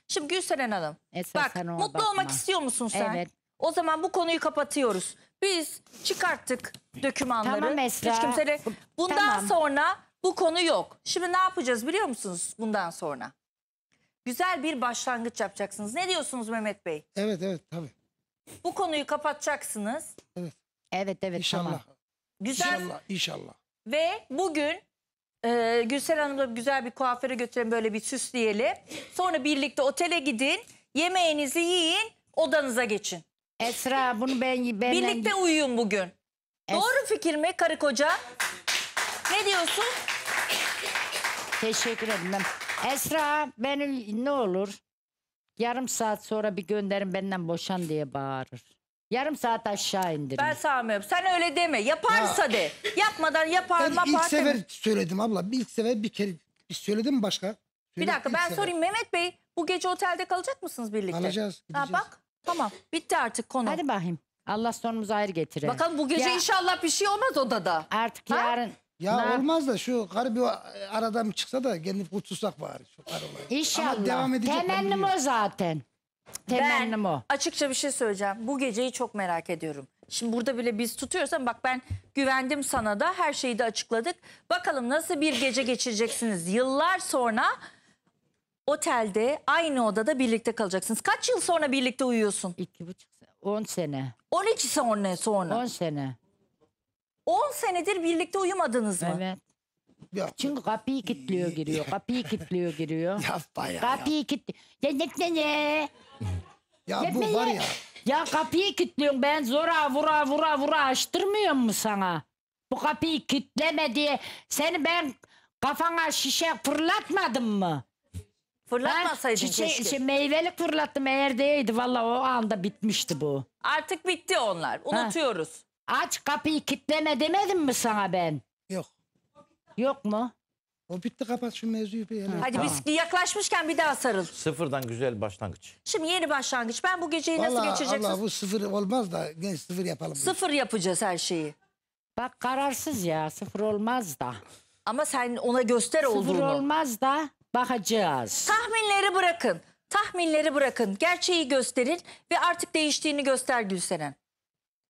Şimdi Gülseren Hanım Esasen bak ona mutlu bakma. olmak istiyor musun sen? Evet. O zaman bu konuyu kapatıyoruz. Biz çıkarttık dokümanları. Tamam Esra. Hiç kimsele... Bundan Tamam. sonra bu konu yok. Şimdi ne yapacağız biliyor musunuz bundan sonra? Güzel bir başlangıç yapacaksınız. Ne diyorsunuz Mehmet Bey? Evet evet tabii. Bu konuyu kapatacaksınız Evet evet İnşallah. tamam. güzel İnşallah. İnşallah. ve bugün ee, Gülser Hanım'la güzel bir kuaföre götürelim böyle bir süsleyelim. Sonra birlikte otele gidin. Yemeğinizi yiyin. Odanıza geçin. Esra bunu ben benden... Birlikte uyuyun bugün. Es- Doğru fikir mi karı koca? Ne diyorsun? Teşekkür ederim. Esra benim ne olur yarım saat sonra bir gönderin benden boşan diye bağırır. Yarım saat aşağı indirin. Ben sağmıyorum. Sen öyle deme. Yaparsa Ya. de. Yapmadan yapar Ben ilk sefer söyledim abla. İlk sefer bir kere bir söyledim başka. Bir dakika ben sefer. sorayım Mehmet Bey bu gece otelde kalacak mısınız birlikte? Kalacağız. Ha, bak tamam bitti artık konu. Hadi bakayım. Allah sonumuzu ayrı getire. Bakalım bu gece Ya. inşallah bir şey olmaz odada. Artık Ha? yarın Ya Ne- olmaz da şu karı bir aradan çıksa da kendini kurtulsak bari şu karı olayı. Ama devam edecek. ben Temennim o zaten. Temennim ben o. açıkça bir şey söyleyeceğim. Bu geceyi çok merak ediyorum. Şimdi burada bile biz tutuyorsan, bak ben güvendim sana da her şeyi de açıkladık. Bakalım nasıl bir gece geçireceksiniz. Yıllar sonra otelde aynı odada birlikte kalacaksınız. Kaç yıl sonra birlikte uyuyorsun? İki buçuk sene. On sene. 12 sene On sene. On senedir birlikte uyumadınız mı? Evet. Ya, Çünkü kapıyı kilitliyor giriyor. Kapıyı kilitliyor giriyor. yapma ya. Kapıyı kilitliyor. Ya ne ne ne? Ya bu var ya. Ya kapıyı kilitliyorsun ben zora vura vura vura açtırmıyor mu sana? Bu kapıyı kilitleme diye seni ben kafana şişe fırlatmadım mı? Fırlatmasaydın çiçeği, keşke. Şey, meyveli fırlattım eğer değildi valla o anda bitmişti bu. Artık bitti onlar unutuyoruz. Aç kapıyı kilitleme demedim mi sana ben? Yok. Yok mu? O bitti kapat şu mevzuyu. Bir Hadi tamam. riskli yaklaşmışken bir daha sarıl. Sıfırdan güzel başlangıç. Şimdi yeni başlangıç. Ben bu geceyi nasıl Vallahi geçireceksiniz? Allah bu sıfır olmaz da genç sıfır yapalım. Sıfır yapacağız her şeyi. Bak kararsız ya sıfır olmaz da. Ama sen ona göster sıfır olduğunu. Sıfır olmaz da bakacağız. Tahminleri bırakın. Tahminleri bırakın. Gerçeği gösterin ve artık değiştiğini göster Gülseren.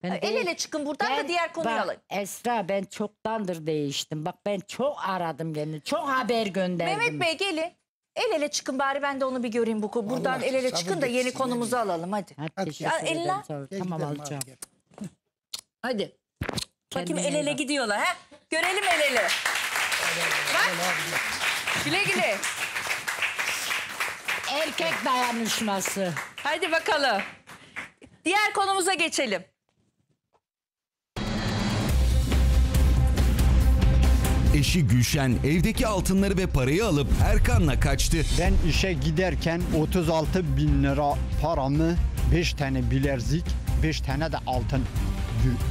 Ben el ele çıkın buradan ben, da diğer konuyu bak, alın. Esra ben çoktandır değiştim. Bak ben çok aradım kendini. Çok haber gönderdim. Mehmet Bey gelin. El ele çıkın bari ben de onu bir göreyim bu konu. Buradan el ele çıkın da yeni konumuzu yani. alalım hadi. Hadi, hadi Tamam alacağım. Hadi. Bakayım el ele gidiyorlar. Ha? Görelim el ele. Bak. Güle güle. Erkek dayanışması. Hadi bakalım. Diğer konumuza geçelim. eşi Gülşen evdeki altınları ve parayı alıp Erkan'la kaçtı. Ben işe giderken 36 bin lira paramı 5 tane bilerzik 5 tane de altın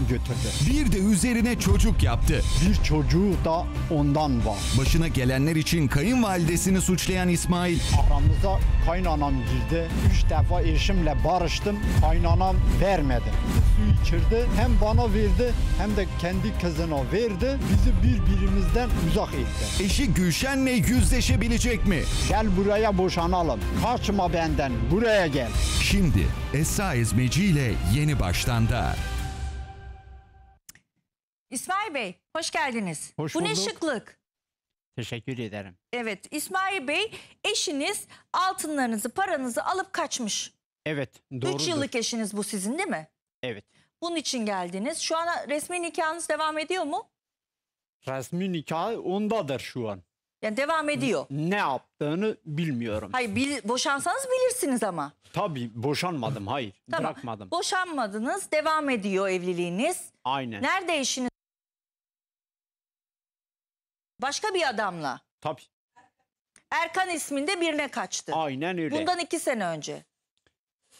götürdü. Bir de üzerine çocuk yaptı. Bir çocuğu da ondan var. Başına gelenler için kayınvalidesini suçlayan İsmail. Aramıza kaynanam girdi. Üç defa eşimle barıştım. Kaynanam vermedi. Su içirdi. Hem bana verdi hem de kendi kızına verdi. Bizi birbirimizden uzak etti. Eşi Gülşen'le yüzleşebilecek mi? Gel buraya boşanalım. Kaçma benden. Buraya gel. Şimdi Esra Ezmeci ile yeni baştan da. İsmail Bey hoş geldiniz. Hoş Bu ne şıklık? Teşekkür ederim. Evet İsmail Bey eşiniz altınlarınızı paranızı alıp kaçmış. Evet doğrudur. 3 yıllık eşiniz bu sizin değil mi? Evet. Bunun için geldiniz. Şu an resmi nikahınız devam ediyor mu? Resmi nikah ondadır şu an. Yani devam ediyor. Ne yaptığını bilmiyorum. Hayır bil, boşansanız bilirsiniz ama. Tabii boşanmadım hayır tamam. bırakmadım. Boşanmadınız devam ediyor evliliğiniz. Aynen. Nerede eşiniz? Başka bir adamla. Tabii. Erkan isminde birine kaçtı. Aynen öyle. Bundan iki sene önce.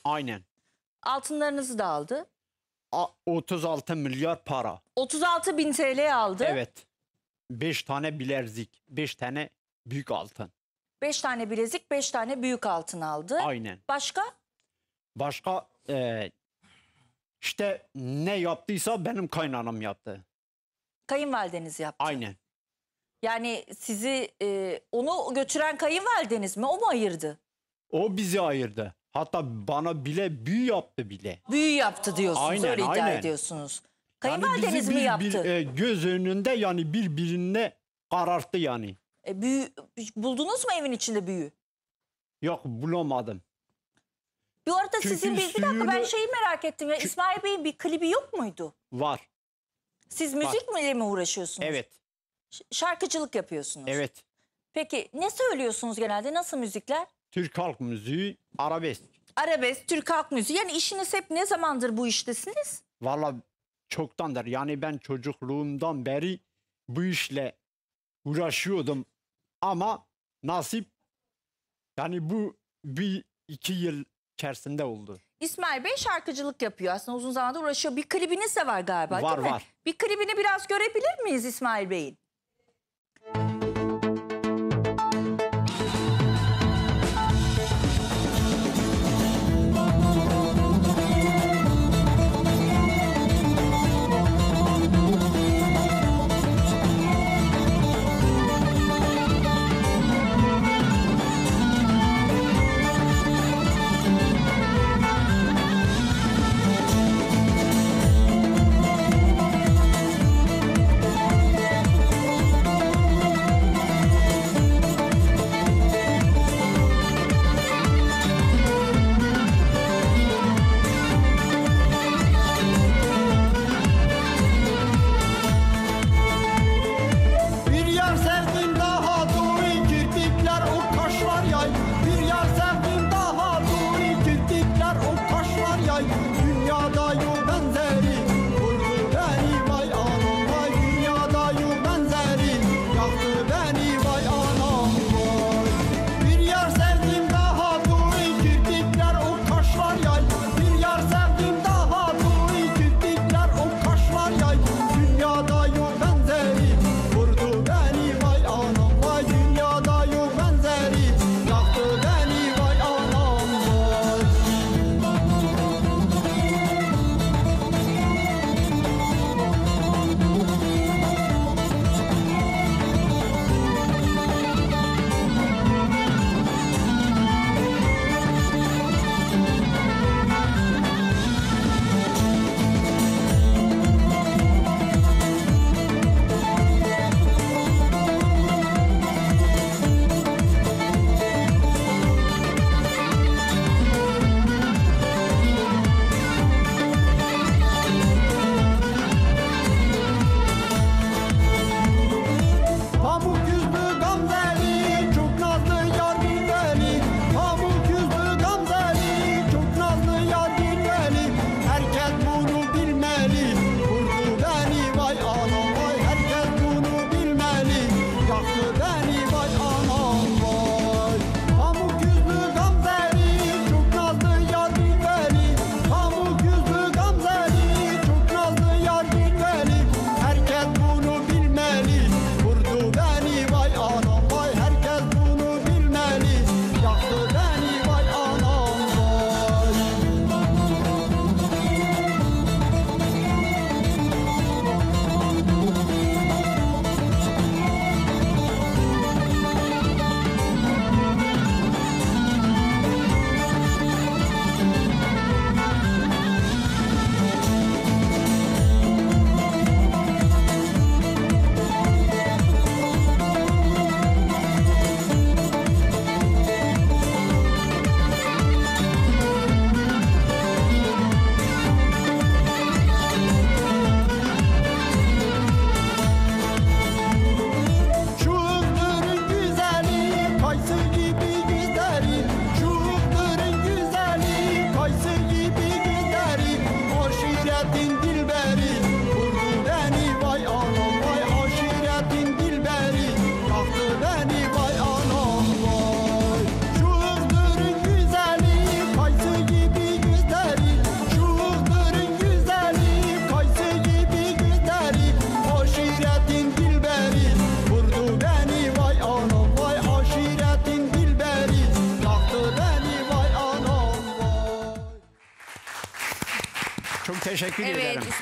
Aynen. Altınlarınızı da aldı. A 36 milyar para. 36 bin TL aldı. Evet. 5 tane bilerzik. 5 tane büyük altın. 5 tane bilezik, 5 tane büyük altın aldı. Aynen. Başka? Başka e, işte ne yaptıysa benim kaynanam yaptı. Kayınvalideniz yaptı. Aynen. Yani sizi e, onu götüren kayınvalideniz mi? O mu ayırdı? O bizi ayırdı. Hatta bana bile büyü yaptı bile. Büyü yaptı diyorsunuz. Aynen, öyle iddia aynen. ediyorsunuz. Kayınvalideniz yani bizi mi bir, yaptı? Bir, e, göz önünde yani birbirine kararttı yani. E, büyü, buldunuz mu evin içinde büyü? Yok bulamadım. Bu arada Çünkü sizin bir, bir dakika suyunu... ben şeyi merak ettim. Ya, Çünkü... İsmail Bey'in bir klibi yok muydu? Var. Siz müzik müzikle mi uğraşıyorsunuz? Evet. Şarkıcılık yapıyorsunuz. Evet. Peki ne söylüyorsunuz genelde? Nasıl müzikler? Türk halk müziği, arabesk. Arabesk, Türk halk müziği. Yani işiniz hep ne zamandır bu iştesiniz? Valla çoktandır. Yani ben çocukluğumdan beri bu işle uğraşıyordum. Ama nasip yani bu bir iki yıl içerisinde oldu. İsmail Bey şarkıcılık yapıyor aslında uzun zamandır uğraşıyor. Bir klibiniz de var galiba var, değil mi? Var var. Bir klibini biraz görebilir miyiz İsmail Bey'in?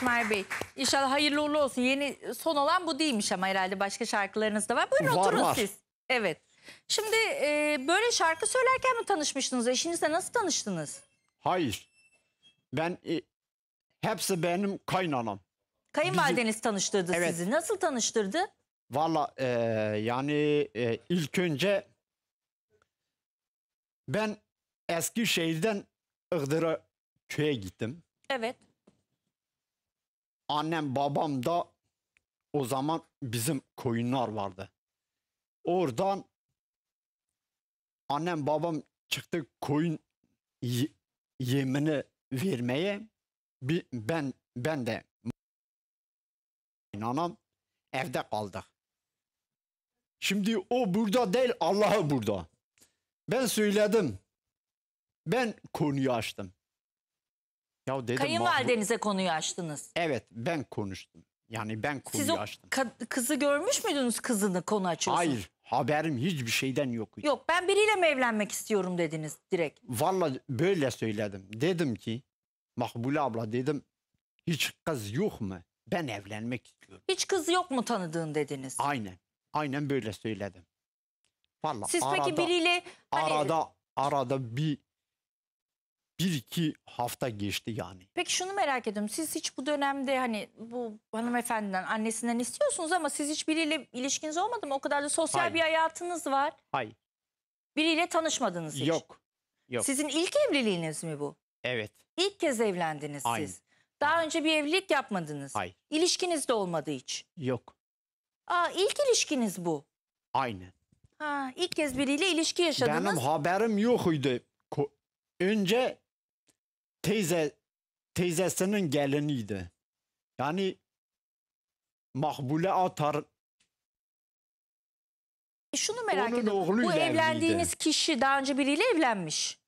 Esmer Bey. İnşallah hayırlı uğurlu olsun. Yeni son olan bu değilmiş ama herhalde başka şarkılarınız da var. Buyurun var, oturun var. siz. Evet. Şimdi e, böyle şarkı söylerken mi tanışmıştınız? Eşinizle nasıl tanıştınız? Hayır. Ben e, hepsi benim kaynanam. Kayınvalideniz Bizim... tanıştırdı evet. sizi. Nasıl tanıştırdı? Valla e, yani e, ilk önce ben eski şehirden Iğdır'a köye gittim. Evet annem babam da o zaman bizim koyunlar vardı. Oradan annem babam çıktı koyun yemini vermeye ben ben de inanam evde kaldı. Şimdi o burada değil Allah'ı burada. Ben söyledim. Ben konuyu açtım. Ya dedim, Kayınvalidenize konuyu açtınız. Evet ben konuştum. Yani ben konuyu Siz o açtım. ka- kızı görmüş müydünüz kızını konu açıyorsunuz? Hayır haberim hiçbir şeyden yok. Yok ben biriyle mi evlenmek istiyorum dediniz direkt. Vallahi böyle söyledim. Dedim ki Makbule abla dedim hiç kız yok mu? Ben evlenmek istiyorum. Hiç kız yok mu tanıdığın dediniz. Aynen. Aynen böyle söyledim. Vallahi Siz arada, peki biriyle hani, arada arada bir bir iki hafta geçti yani. Peki şunu merak ediyorum. Siz hiç bu dönemde hani bu hanımefendiden, annesinden istiyorsunuz ama siz hiç biriyle ilişkiniz olmadı mı? O kadar da sosyal Hayır. bir hayatınız var. Hayır. Biriyle tanışmadınız hiç. Yok. Yok. Sizin ilk evliliğiniz mi bu? Evet. İlk kez evlendiniz Aynen. siz. Daha Aynen. önce bir evlilik yapmadınız. Hayır. İlişkiniz de olmadı hiç. Yok. Aa ilk ilişkiniz bu. Aynı. Ha ilk kez biriyle ilişki yaşadınız. Benim haberim yok idi. önce teyze teyzesinin geliniydi. Yani Mahbule Atar e şunu merak ediyorum. Bu evlendiğiniz kişi daha önce biriyle evlenmiş.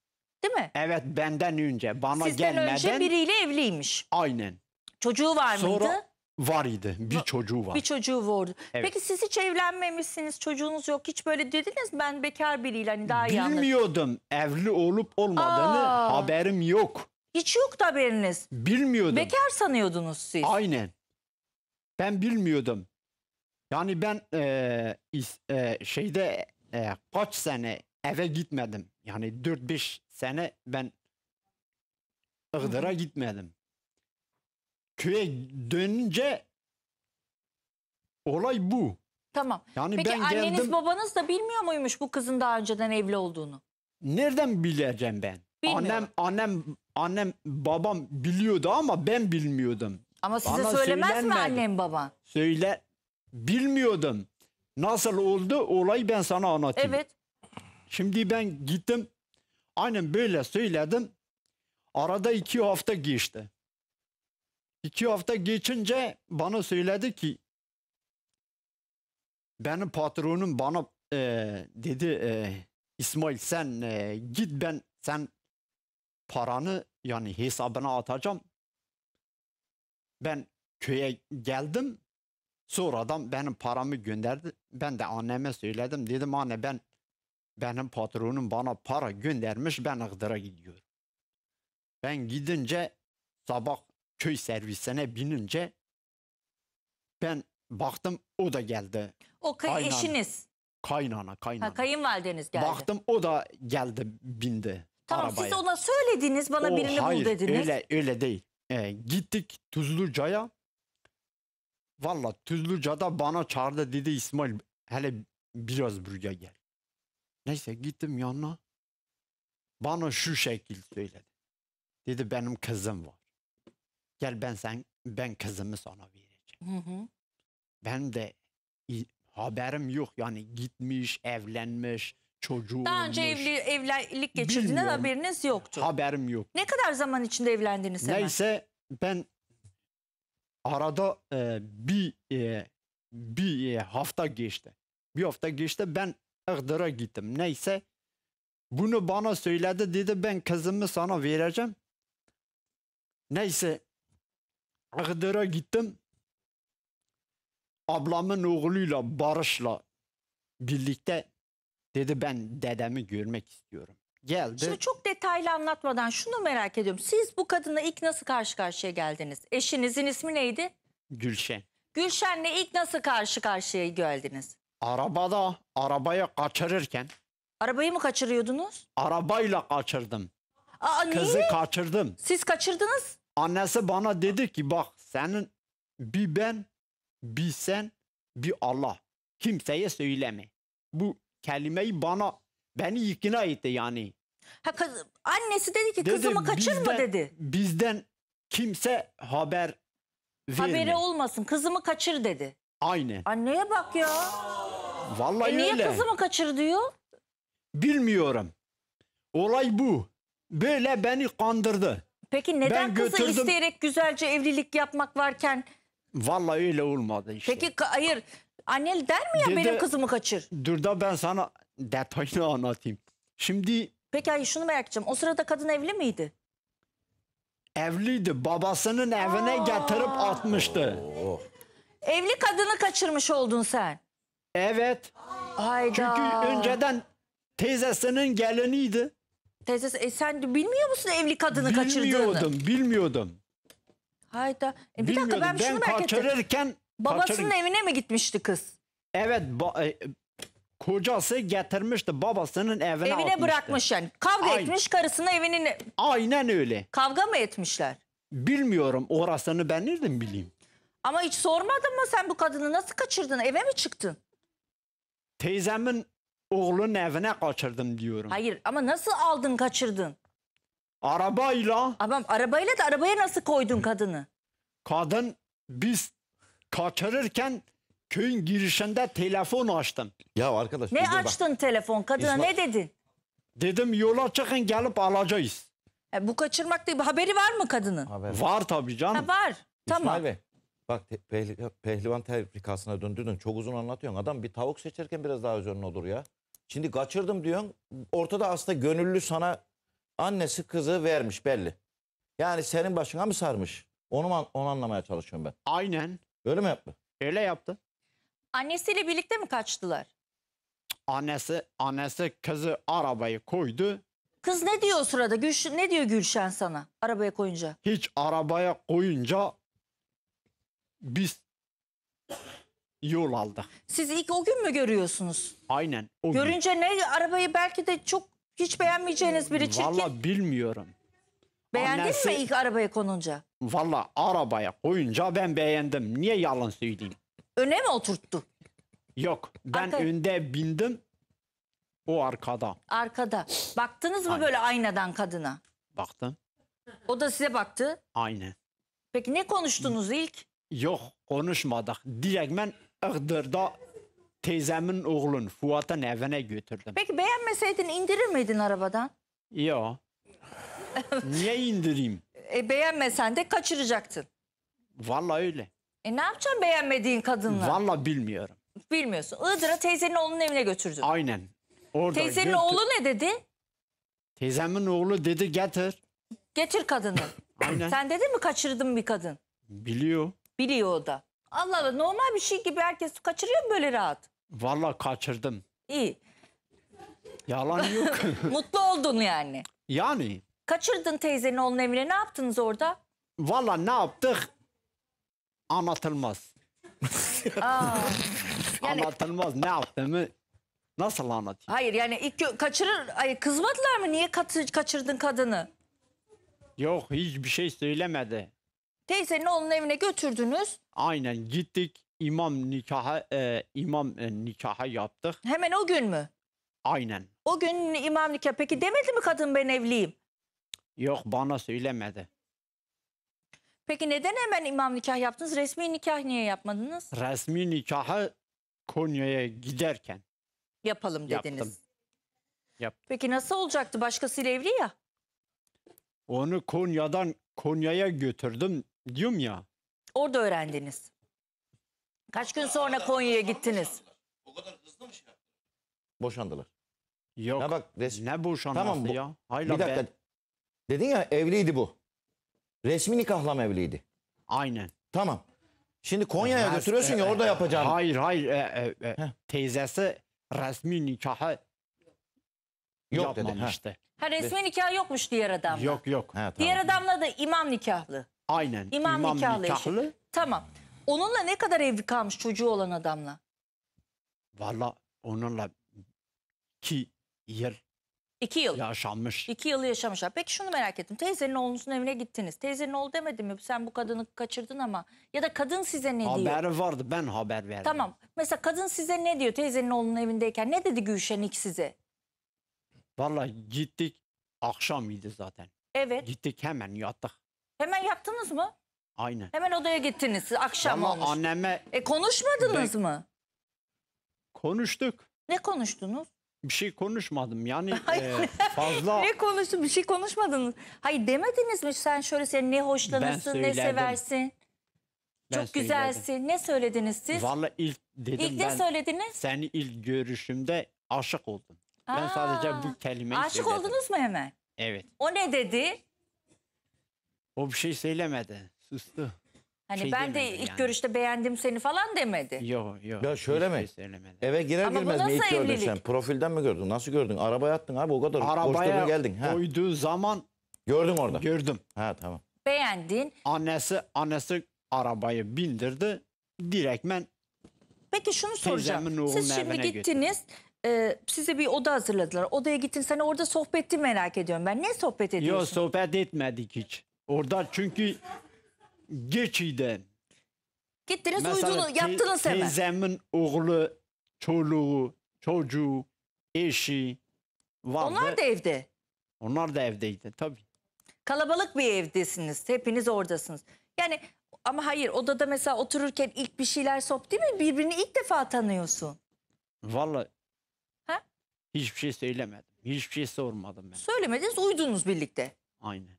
Değil mi? evet benden önce bana Sizden gelmeden önce biriyle evliymiş. aynen Çocuğu var mıydı? sonra var idi. Bir çocuğu var. Bir çocuğu vardı. Evet. Peki siz hiç evlenmemişsiniz, çocuğunuz yok. Hiç böyle dediniz ben bekar biriyle hani daha iyi anlaşırım. Bilmiyordum evli olup olmadığını Aa. haberim yok. Hiç yok da haberiniz. Bilmiyordum. Bekar sanıyordunuz siz. Aynen. Ben bilmiyordum. Yani ben e, e, şeyde e, kaç sene eve gitmedim. Yani 4-5 sene ben Iğdır'a gitmedim. Köye dönünce olay bu. Tamam. Yani Peki ben anneniz geldim babanız da bilmiyor muymuş bu kızın daha önceden evli olduğunu? nereden bileceğim ben? Bilmiyorum. Annem annem annem babam biliyordu ama ben bilmiyordum. Ama size Bana söylemez söylenmedi. mi annem baba? Söyle bilmiyordum. Nasıl oldu olayı ben sana anlatayım. Evet. Şimdi ben gittim aynen böyle söyledim. Arada iki hafta geçti. İki hafta geçince bana söyledi ki benim patronum bana e, dedi e, İsmail sen e, git ben sen paranı yani hesabına atacağım. Ben köye geldim. Sonradan benim paramı gönderdi. Ben de anneme söyledim. Dedim anne ben benim patronum bana para göndermiş ben Iğdır'a gidiyorum. Ben gidince sabah köy servisine binince ben baktım o da geldi. O kay kaynana, eşiniz. Kaynana kaynana. Ha, kayınvalideniz geldi. Baktım o da geldi bindi. Tamam arabaya. siz ona söylediniz bana o, birini hayır, bul dediniz. Öyle, öyle değil. Ee, gittik Tuzluca'ya. Valla Tuzluca'da bana çağırdı dedi İsmail hele biraz buraya gel. Neyse gittim yanına. Bana şu şekil söyledi. Dedi benim kızım var. Gel ben sen ben kızımı sana vereceğim. Hı hı. Ben de haberim yok yani gitmiş, evlenmiş çocuğu Daha önce evli, evlilik geçirdiğinden Bilmiyorum. haberiniz yoktu. Haberim yok. Ne kadar zaman içinde evlendiniz hemen? Neyse ben arada e, bir e, bir e, hafta geçti. Bir hafta geçti ben Iğdır'a gittim. Neyse bunu bana söyledi dedi ben kızımı sana vereceğim. Neyse Iğdır'a gittim. Ablamın oğluyla Barış'la birlikte Dedi ben dedemi görmek istiyorum. Geldi. Şimdi çok detaylı anlatmadan şunu merak ediyorum. Siz bu kadınla ilk nasıl karşı karşıya geldiniz? Eşinizin ismi neydi? Gülşen. Gülşen'le ilk nasıl karşı karşıya geldiniz? Arabada, arabaya kaçırırken. Arabayı mı kaçırıyordunuz? Arabayla kaçırdım. Aa, niye? Kızı kaçırdım. Siz kaçırdınız? Annesi bana dedi ki bak senin bir ben, bir sen, bir Allah. Kimseye söyleme. Bu kelimeyi bana beni ikna etti yani. Ha, kız, annesi dedi ki dedi, kızımı kaçırma bizden, dedi. Bizden kimse haber verme. Haberi olmasın kızımı kaçır dedi. Aynen. Anneye bak ya. Vallahi e niye öyle. kızımı kaçır diyor? Bilmiyorum. Olay bu. Böyle beni kandırdı. Peki neden ben kızı götürdüm... isteyerek güzelce evlilik yapmak varken? Vallahi öyle olmadı işte. Peki hayır Anne der mi ya Dede, benim kızımı kaçır? Dur da ben sana detayını anlatayım. Şimdi... Peki ay şunu merak edeceğim. O sırada kadın evli miydi? Evliydi. Babasının Aa. evine getirip atmıştı. Oh. Evli kadını kaçırmış oldun sen. Evet. Hayda. Çünkü önceden teyzesinin geliniydi. Teyzesi, e sen bilmiyor musun evli kadını bilmiyordum, kaçırdığını? Bilmiyordum, bilmiyordum. Hayda. E bir bilmiyordum. dakika ben, ben şunu merak ettim. Ben kaçırırken Babasının Kaçırın. evine mi gitmişti kız? Evet ba- e, kocası getirmişti babasının evine Evine atmıştı. bırakmış yani. Kavga Aynen. etmiş karısına evinin e- Aynen öyle. kavga mı etmişler? Bilmiyorum orasını ben nereden bileyim. Ama hiç sormadın mı sen bu kadını nasıl kaçırdın? Eve mi çıktın? Teyzemin oğlunun evine kaçırdım diyorum. Hayır ama nasıl aldın kaçırdın? Arabayla Ama arabayla da arabaya nasıl koydun kadını? kadın biz kaçırırken köyün girişinde telefon açtım. Ya arkadaş. Ne bizim bak- açtın telefon? Kadına ne dedin? Dedim yola çıkın gelip alacağız. E, bu kaçırmak değil. Haberi var mı kadının? Haber. Var tabii Ha, canım. var. Tamam. İsmail Bey. Bak pehli- pehlivan tefrikasına döndürdün. Çok uzun anlatıyorsun. Adam bir tavuk seçerken biraz daha üzerine olur ya. Şimdi kaçırdım diyorsun. Ortada aslında gönüllü sana annesi kızı vermiş belli. Yani senin başına mı sarmış? Onu, mu onu anlamaya çalışıyorum ben. Aynen. Öyle mi yaptı? Öyle yaptı. Annesiyle birlikte mi kaçtılar? Annesi annesi kızı arabayı koydu. Kız ne diyor o sırada? Gülşen? ne diyor Gülşen sana arabaya koyunca? Hiç arabaya koyunca biz yol aldı. Siz ilk o gün mü görüyorsunuz? Aynen. O gün. Görünce ne arabayı belki de çok hiç beğenmeyeceğiniz biri çirkin. Valla bilmiyorum. Beğendin Annesi- mi ilk arabaya konunca? Valla arabaya koyunca ben beğendim. Niye yalan söyleyeyim? Öne mi oturttu? Yok ben Arka- önde bindim. O arkada. Arkada. Baktınız mı Aynen. böyle aynadan kadına? Baktım. O da size baktı. Aynı. Peki ne konuştunuz ilk? Yok konuşmadık. Direkt ben Iğdır'da teyzemin oğlun Fuat'ın evine götürdüm. Peki beğenmeseydin indirir miydin arabadan? Yok. Niye indireyim? E, beğenmesen de kaçıracaktın. Vallahi öyle. E ne yapacaksın beğenmediğin kadınla? Vallahi bilmiyorum. Bilmiyorsun. Iğdır'a teyzenin oğlunun evine götürdün. Aynen. Orada Teyzenin götür- oğlu ne dedi? Teyzemin oğlu dedi getir. Getir kadını. Aynen. Sen dedin mi kaçırdım bir kadın? Biliyor. Biliyor o da. Allah Allah normal bir şey gibi herkes kaçırıyor mu böyle rahat? Vallahi kaçırdım. İyi. Yalan yok. Mutlu oldun yani. yani Kaçırdın teyzenin onun evine. Ne yaptınız orada? Valla ne yaptık? Anlatılmaz. Aa, yani, Anlatılmaz ne yaptığımı nasıl anlatayım? hayır yani ilk kaçırır ay kızmadılar mı? Niye katı- kaçırdın kadını? Yok hiçbir şey söylemedi. Teyzenin onun evine götürdünüz. Aynen gittik imam nikaha e, imam e, nikaha yaptık. Hemen o gün mü? Aynen. O gün imam nikah. Peki demedi mi kadın ben evliyim? Yok bana söylemedi. Peki neden hemen imam nikah yaptınız? Resmi nikah niye yapmadınız? Resmi nikahı Konya'ya giderken Yapalım dediniz. yaptım. Yaptım. Peki nasıl olacaktı? Başkasıyla evli ya. Onu Konya'dan Konya'ya götürdüm diyorum ya. Orada öğrendiniz. Kaç gün sonra Konya'ya gittiniz? O kadar hızlı mı şey? Boşandılar. Yok. Ya bak ne boşanması Tamam, ya. Hayla bir dakika. ben- Dedin ya evliydi bu. Resmi nikahlama evliydi. Aynen. Tamam. Şimdi Konya'ya Res- götürüyorsun ya e, orada e, yapacağım. Hayır hayır. E, e, e, teyzesi resmi nikahı Yok dedi. Ha. yapmamıştı. Ha resmi nikah yokmuş diğer adamla. Yok yok. Ha, tamam. Diğer adamla da imam nikahlı. Aynen. İmam nikahlı eşi. Tamam. Onunla ne kadar evli kalmış çocuğu olan adamla? Valla onunla ki yer İki yıl. Yaşanmış. İki yılı yaşamışlar. Peki şunu merak ettim. Teyzenin oğlunuzun evine gittiniz. Teyzenin oğlu demedi mi? Sen bu kadını kaçırdın ama. Ya da kadın size ne Haberi diyor? Haberi vardı. Ben haber verdim. Tamam. Mesela kadın size ne diyor teyzenin oğlunun evindeyken? Ne dedi Gülşen size? Valla gittik. akşamydı zaten. Evet. Gittik hemen yattık. Hemen yattınız mı? Aynen. Hemen odaya gittiniz. Akşam Ama olmuş. anneme... E konuşmadınız ben... mı? Konuştuk. Ne konuştunuz? bir şey konuşmadım. Yani e, fazla... ne konuştun? Bir şey konuşmadınız. Hayır demediniz mi sen şöyle sen ne hoşlanırsın, ne seversin? Ben Çok söyledim. güzelsin. Ne söylediniz siz? Valla ilk dedim ilk ben. ne söylediniz? Seni ilk görüşümde aşık oldum. Aa, ben sadece bu kelimeyi aşık söyledim. Aşık oldunuz mu hemen? Evet. O ne dedi? O bir şey söylemedi. Sustu. Hani Şey ben de demedi ilk görüşte beğendim seni falan demedi. Yok yok. Ya şöyle mi? şey Eve girer Ama girmez mi ilk nasıl gördün evlilik? sen? Profilden mi gördün? Nasıl gördün? Arabaya attın abi o kadar. Arabaya Arabaya geldin. Ha. koyduğu zaman Gördüm orada. gördüm. ha tamam. Beğendin. Annesi annesi arabayı bindirdi. Direktmen Peki şunu soracağım. Siz şimdi gittiniz. e, size bir oda hazırladılar. Odaya gittiniz. Sen orada sohbeti merak ediyorum ben. Ne sohbet ediyorsun? yok sohbet etmedik hiç. Orada çünkü geçiden. Gittiniz Mesela yaptınız hemen. teyzemin oğlu, çoluğu, çocuğu, eşi vardı. Onlar da evde. Onlar da evdeydi tabii. Kalabalık bir evdesiniz. Hepiniz oradasınız. Yani ama hayır odada mesela otururken ilk bir şeyler sop değil mi? Birbirini ilk defa tanıyorsun. Vallahi Ha? hiçbir şey söylemedim. Hiçbir şey sormadım ben. Söylemediniz uydunuz birlikte. Aynen.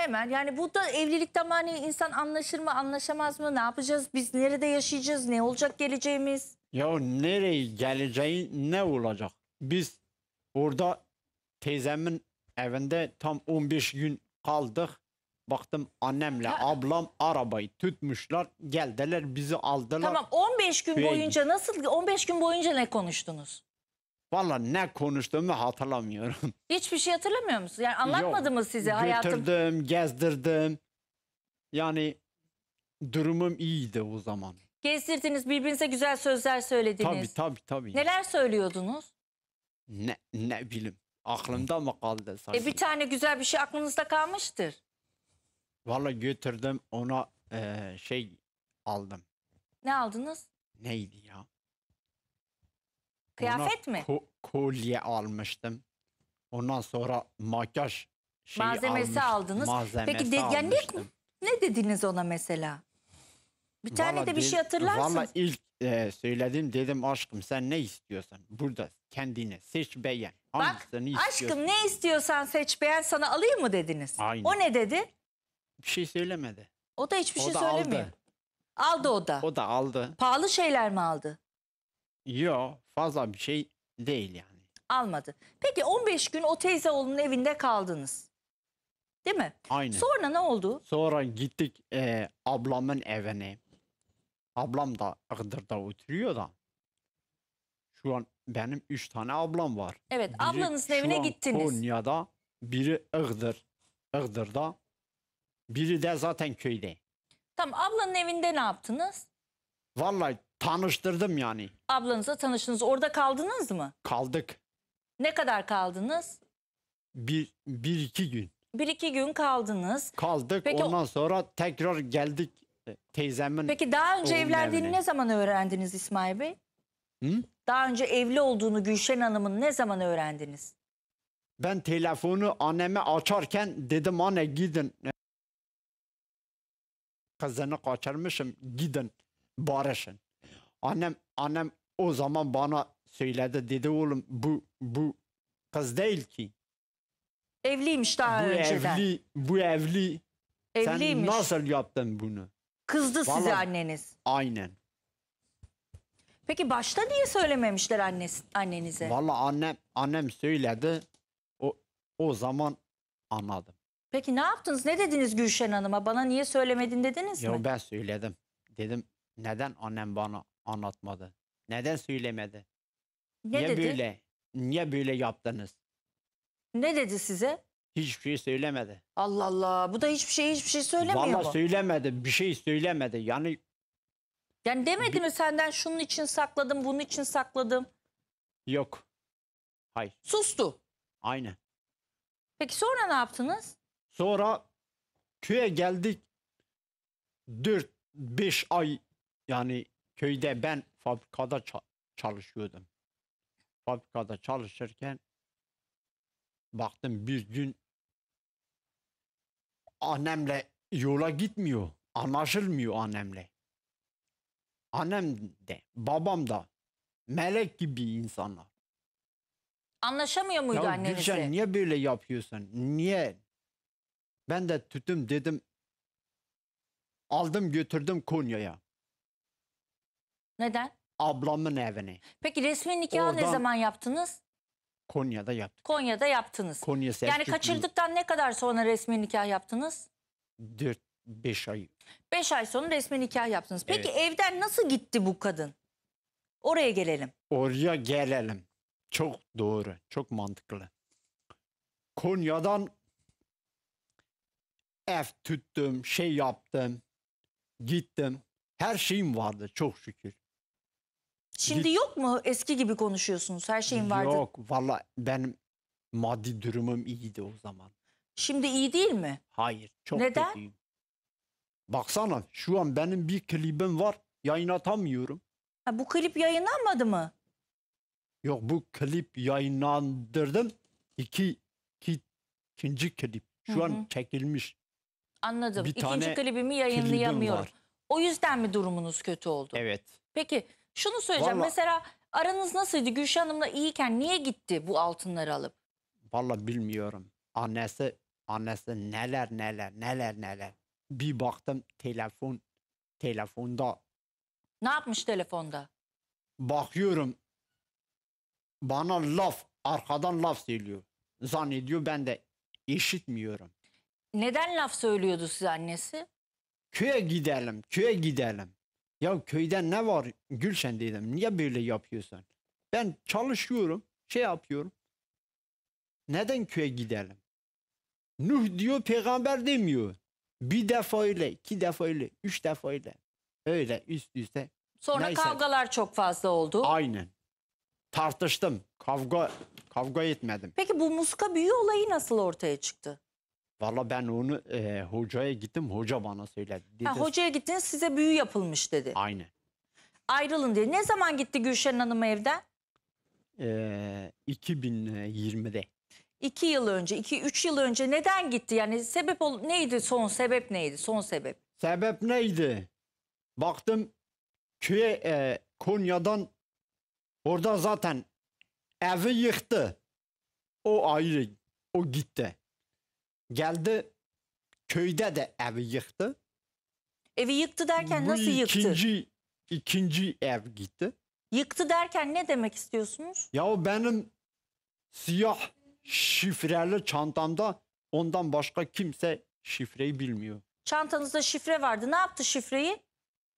Hemen yani bu da evlilik hani insan anlaşır mı anlaşamaz mı ne yapacağız biz nerede yaşayacağız ne olacak geleceğimiz? Ya nereye geleceği ne olacak? Biz orada teyzemin evinde tam 15 gün kaldık. Baktım annemle ya. ablam arabayı tutmuşlar geldiler bizi aldılar. Tamam 15 gün boyunca nasıl 15 gün boyunca ne konuştunuz? Valla ne konuştuğumu hatırlamıyorum. Hiçbir şey hatırlamıyor musun? Yani anlatmadı Yok, mı size hayatım? Götürdüm, gezdirdim. Yani durumum iyiydi o zaman. Gezdirdiniz, birbirinize güzel sözler Tabii söylediniz. tabii tabii. Neler söylüyordunuz? Ne, ne bileyim. Aklımda mı kaldı sanki? E bir tane güzel bir şey aklınızda kalmıştır. Valla götürdüm ona eee, şey aldım. Ne aldınız? Neydi ya? Kıyafet Ona mi? ko- kolye almıştım. Ondan sonra makyaj şeyi Malzemesi almış- aldınız. Malzemesi Peki de- ya ne- Ne dediniz ona mesela? Bir tane Vallahi de bir bil- şey hatırlarsınız. Valla ilk e, söyledim dedim aşkım sen ne istiyorsan burada kendine seç beğen. Bak aşkım ne istiyorsan seç beğen sana alayım mı dediniz? Aynen. O ne dedi? Bir şey söylemedi. O da hiçbir şey da söylemiyor. aldı. Aldı o da. O da aldı. Pahalı şeyler mi aldı? Yo fazla bir şey değil yani. Almadı. Peki 15 gün o teyze oğlunun evinde kaldınız. Değil mi? Aynen. Sonra ne oldu? Sonra gittik e, ablamın evine. Ablam da Iğdır'da oturuyor da. Şu an benim 3 tane ablam var. Evet, biri ablanızın evine gittiniz an gittiniz. Konya'da, biri Iğdır, Iğdır'da, biri de zaten köyde. Tamam, ablanın evinde ne yaptınız? Vallahi tanıştırdım yani. Ablanıza tanıştınız. Orada kaldınız mı? Kaldık. Ne kadar kaldınız? Bir, bir iki gün. Bir iki gün kaldınız. Kaldık. Peki, Ondan sonra tekrar geldik e, teyzemin. Peki daha önce evlendiğini evine. ne zaman öğrendiniz İsmail Bey? Hı? Daha önce evli olduğunu Gülşen Hanım'ın ne zaman öğrendiniz? Ben telefonu anneme açarken dedim anne gidin. E, kızını kaçırmışım gidin barışın. Annem annem o zaman bana söyledi dedi oğlum bu bu kız değil ki. Evliymiş daha bu önceden. Evli, bu evli. Evliymiş. Sen nasıl yaptın bunu? Kızdı Vallahi, size anneniz. Aynen. Peki başta niye söylememişler annesi, annenize? Valla annem annem söyledi. O o zaman anladım. Peki ne yaptınız? Ne dediniz Gülşen Hanım'a? Bana niye söylemedin dediniz Yo, mi? Yok ben söyledim. Dedim neden annem bana anlatmadı? Neden söylemedi? Ne niye dedi? böyle? Niye böyle yaptınız? Ne dedi size? Hiçbir şey söylemedi. Allah Allah. Bu da hiçbir şey hiçbir şey söylemiyor Vallahi mu? söylemedi. Bir şey söylemedi. Yani Yani demedi mi senden şunun için sakladım, bunun için sakladım? yok. Hayır. Sustu. Aynen. Peki sonra ne yaptınız? Sonra köye geldik. 4-5 ay yani köyde ben fabrikada ça çalışıyordum. Fabrikada çalışırken baktım bir gün annemle yola gitmiyor. Anlaşılmıyor annemle. Annem de babam da melek gibi insanlar. Anlaşamıyor muydu ya annenizle? Gülşen niye böyle yapıyorsun? Niye? Ben de tütüm dedim. Aldım götürdüm Konya'ya. Neden? Ablamın evini. Peki resmi nikahı ne zaman yaptınız? Konya'da yaptık. Konya'da yaptınız. Konya Selçuklu. yani kaçırdıktan ne kadar sonra resmi nikah yaptınız? 4-5 ay. 5 ay sonra resmi nikah yaptınız. Peki evden nasıl gitti bu kadın? Oraya gelelim. Oraya gelelim. Çok doğru. Çok mantıklı. Konya'dan ev tuttum, şey yaptım, gittim. Her şeyim vardı çok şükür. Şimdi yok mu eski gibi konuşuyorsunuz? Her şeyin vardı. Yok valla ben maddi durumum iyiydi o zaman. Şimdi iyi değil mi? Hayır çok Neden? kötüyüm. Baksana şu an benim bir klibim var yayınlatamıyorum. Ha, bu klip yayınlanmadı mı? Yok bu klip yayınlandırdım. İki, iki ikinci klip şu Hı -hı. an çekilmiş. Anladım. Bir ikinci klibimi yayınlayamıyorum. O yüzden mi durumunuz kötü oldu? Evet. Peki şunu söyleyeceğim. Vallahi, Mesela aranız nasıldı? Gülşah Hanım'la iyiyken niye gitti bu altınları alıp? Vallahi bilmiyorum. Annesi annesi neler neler neler neler. Bir baktım telefon telefonda. Ne yapmış telefonda? Bakıyorum bana laf arkadan laf söylüyor. Zannediyor ben de işitmiyorum. Neden laf söylüyordu size annesi? Köye gidelim, köye gidelim. Ya köyde ne var Gülşen dedim. Niye böyle yapıyorsun? Ben çalışıyorum, şey yapıyorum. Neden köye gidelim? Nuh diyor peygamber demiyor. Bir defa öyle, iki defa öyle, üç defa öyle. Öyle üst üste. Sonra Neyse. kavgalar çok fazla oldu. Aynen. Tartıştım. Kavga kavga etmedim. Peki bu muska büyü olayı nasıl ortaya çıktı? Valla ben onu e, hocaya gittim. Hoca bana söyledi. Dedi, Ha, hocaya gittin, size büyü yapılmış dedi. Aynı. Ayrılın diye. Ne zaman gitti Gülşen Hanım evden? E, 2020'de. İki yıl önce, iki üç yıl önce neden gitti? Yani sebep ol neydi son sebep neydi? Son sebep. Sebep neydi? Baktım köye e, Konya'dan orada zaten evi yıktı. O ayrı. O gitti geldi köyde de evi yıktı. Evi yıktı derken Bu nasıl yıktı? ikinci, ikinci ev gitti. Yıktı derken ne demek istiyorsunuz? Ya benim siyah şifreli çantamda ondan başka kimse şifreyi bilmiyor. Çantanızda şifre vardı. Ne yaptı şifreyi?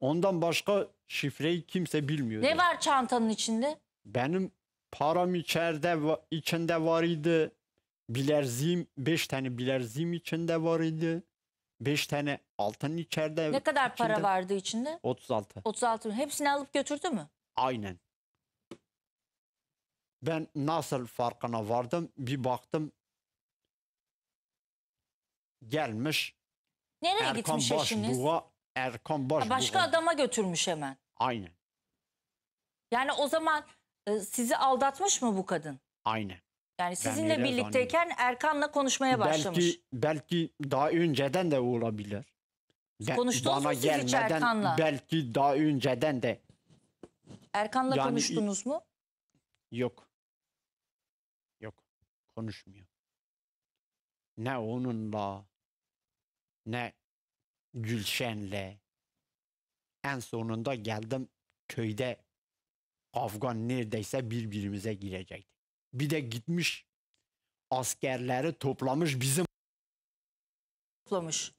Ondan başka şifreyi kimse bilmiyor. Ne var çantanın içinde? Benim param içeride içinde var idi bilerzim 5 tane bilerzim içinde var idi. 5 tane altın içeride. Ne kadar içinde. para vardı içinde? 36. 36 bin. Hepsini alıp götürdü mü? Aynen. Ben nasıl farkına vardım bir baktım gelmiş. Nereye Erkan gitmiş eşiniz? Buğa, Erkan Başbuğa. Başka adama götürmüş hemen. Aynen. Yani o zaman e, sizi aldatmış mı bu kadın? Aynen. Yani sizinle ben birlikteyken Erkan'la konuşmaya başlamış. Belki, belki daha önceden de olabilir. Konuştunuz bana mu siz Erkan'la? Belki daha önceden de. Erkan'la yani, konuştunuz mu? Yok. Yok. Konuşmuyor. Ne onunla ne Gülşen'le. En sonunda geldim köyde Afgan neredeyse birbirimize girecektik. Bir de gitmiş askerleri toplamış bizim Toplamış.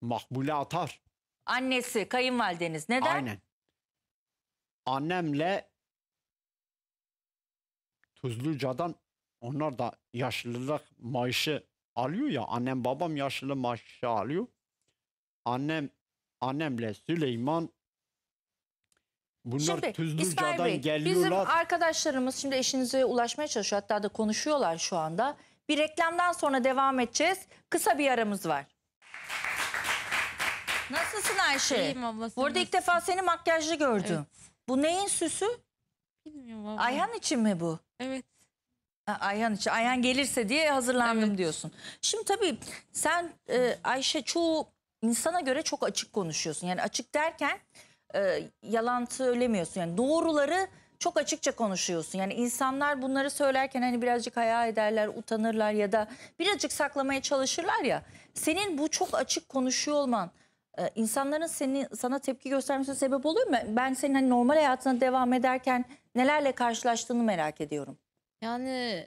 Makbule Atar. Annesi, kayınvalideniz. Neden? Aynen. Annemle Tuzluca'dan onlar da yaşlılık maaşı alıyor ya. Annem babam yaşlı maaşı alıyor. Annem annemle Süleyman Bunlar şimdi, geliyorlar. Bizim arkadaşlarımız şimdi eşinize ulaşmaya çalışıyor. Hatta da konuşuyorlar şu anda. Bir reklamdan sonra devam edeceğiz. Kısa bir aramız var. Nasılsın Ayşe? İyiyim abla. Burada ilk defa seni makyajlı gördüm. Evet. Bu neyin süsü? Bilmiyorum abla. Ayhan için mi bu? Evet. Ayhan için. Ayhan gelirse diye hazırlandım evet. diyorsun. Şimdi tabii sen e, Ayşe çoğu insana göre çok açık konuşuyorsun. Yani açık derken e, yalan söylemiyorsun. Yani doğruları çok açıkça konuşuyorsun. Yani insanlar bunları söylerken hani birazcık hayal ederler, utanırlar ya da birazcık saklamaya çalışırlar ya. Senin bu çok açık konuşuyor olman e, insanların seni sana tepki göstermesine sebep oluyor mu? Ben senin hani normal hayatına devam ederken nelerle karşılaştığını merak ediyorum. Yani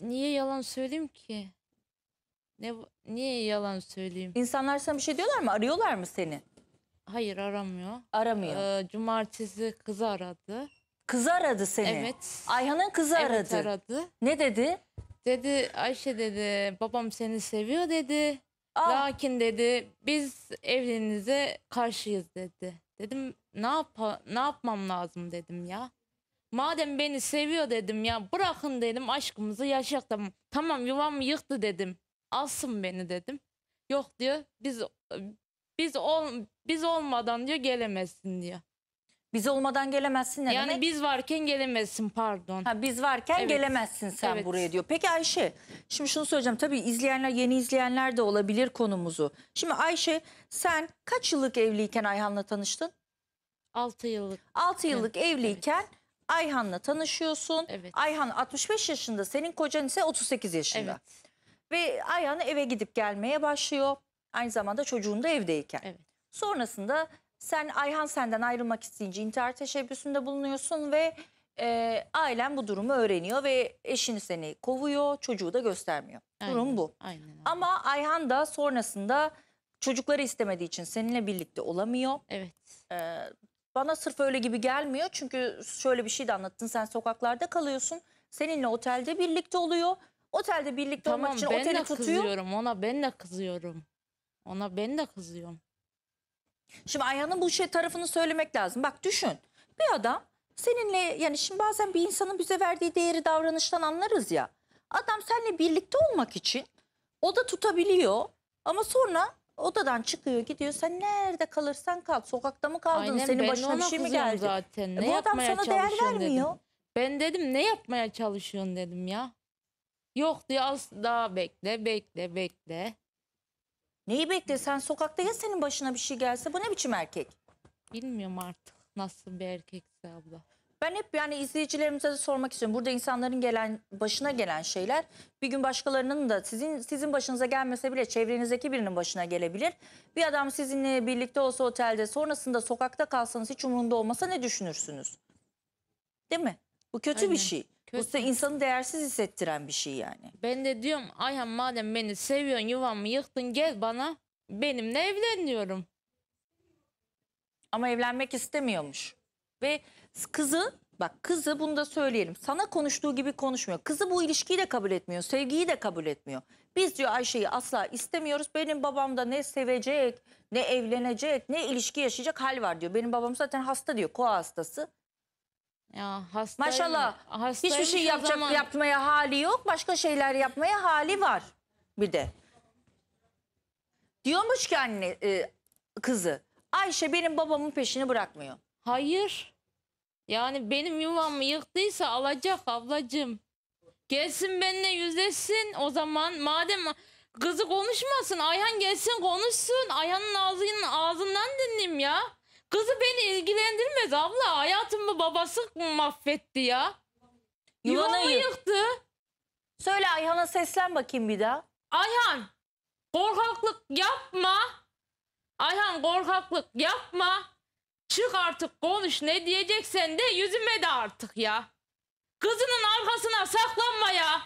niye yalan söyleyeyim ki? Ne, niye yalan söyleyeyim? İnsanlar sana bir şey diyorlar mı? Arıyorlar mı seni? Hayır aramıyor. Aramıyor. Ee, cumartesi kızı aradı. Kızı aradı seni. Evet. Ayhan'ın kızı Evet aradı. aradı. Ne dedi? Dedi Ayşe dedi babam seni seviyor dedi. Aa, Lakin dedi biz evliliğinize karşıyız dedi. Dedim ne yapa, ne yapmam lazım dedim ya. Madem beni seviyor dedim ya bırakın dedim aşkımızı yaşayalım tamam. Tamam yuvam yıktı dedim. Alsın beni dedim. Yok diyor biz biz ol, biz olmadan diyor gelemezsin diyor. Biz olmadan gelemezsin ne yani demek? biz varken gelemezsin pardon. Ha, biz varken Evet. gelemezsin sen Evet. buraya diyor. Peki Ayşe şimdi şunu söyleyeceğim. Tabii izleyenler yeni izleyenler de olabilir konumuzu. Şimdi Ayşe sen kaç yıllık evliyken Ayhan'la tanıştın? 6 yıllık. 6 yıllık evliyken Ayhan'la tanışıyorsun. Evet. Ayhan 65 yaşında senin kocan ise 38 yaşında. Evet. Ve Ayhan eve gidip gelmeye başlıyor. Aynı zamanda çocuğun da evdeyken. Evet. Sonrasında sen Ayhan senden ayrılmak isteyince intihar teşebbüsünde bulunuyorsun ve e, ailen bu durumu öğreniyor ve eşini seni kovuyor, çocuğu da göstermiyor. Aynen, Durum bu. Aynen, aynen. Ama Ayhan da sonrasında çocukları istemediği için seninle birlikte olamıyor. Evet. Ee, bana sırf öyle gibi gelmiyor çünkü şöyle bir şey de anlattın sen sokaklarda kalıyorsun. Seninle otelde birlikte oluyor. Otelde birlikte tamam, olmak için ben de kızıyorum ona ben de kızıyorum. Ona ben de kızıyorum. Şimdi Ayhan'ın bu şey tarafını söylemek lazım. Bak düşün bir adam seninle yani şimdi bazen bir insanın bize verdiği değeri davranıştan anlarız ya. Adam seninle birlikte olmak için oda tutabiliyor ama sonra odadan çıkıyor gidiyor. Sen nerede kalırsan kal. Sokakta mı kaldın? Aynen, Senin başına bir şey mi geldi? Zaten. Ne e, bu adam sana değer vermiyor. Dedim. Ben dedim ne yapmaya çalışıyorsun dedim ya. Yok diyor. az daha bekle bekle bekle. Neyi bekliyor? Sen sokakta ya senin başına bir şey gelse bu ne biçim erkek? Bilmiyorum artık nasıl bir erkekse abla. Ben hep yani izleyicilerimize de sormak istiyorum. Burada insanların gelen başına gelen şeyler bir gün başkalarının da sizin sizin başınıza gelmese bile çevrenizdeki birinin başına gelebilir. Bir adam sizinle birlikte olsa otelde sonrasında sokakta kalsanız hiç umurunda olmasa ne düşünürsünüz? Değil mi? Bu kötü Aynen. bir şey. Kötü. Bu da insanı değersiz hissettiren bir şey yani. Ben de diyorum Ayhan madem beni seviyorsun yuvamı yıktın gel bana benimle evlen diyorum. Ama evlenmek istemiyormuş. Ve kızı bak kızı bunu da söyleyelim sana konuştuğu gibi konuşmuyor. Kızı bu ilişkiyi de kabul etmiyor sevgiyi de kabul etmiyor. Biz diyor Ayşe'yi asla istemiyoruz. Benim babam da ne sevecek, ne evlenecek, ne ilişki yaşayacak hal var diyor. Benim babam zaten hasta diyor, koa hastası. Ya hastayım. Maşallah. Hastayım Hiçbir şey yapacak zaman. yapmaya hali yok. Başka şeyler yapmaya hali var. Bir de. Diyormuş ki anne e, kızı. Ayşe benim babamın peşini bırakmıyor. Hayır. Yani benim yuvamı yıktıysa alacak ablacığım. Gelsin benimle yüzleşsin o zaman. Madem kızı konuşmasın Ayhan gelsin konuşsun. Ayhan'ın ağzının ağzından dinleyeyim ya. Kızı beni ilgilendirmez abla. Hayatımı babası mahvetti ya. Yuvamı Yuvana yık. yıktı. Söyle Ayhan'a seslen bakayım bir daha. Ayhan korkaklık yapma. Ayhan korkaklık yapma. Çık artık konuş ne diyeceksen de yüzüme de artık ya. Kızının arkasına saklanma ya.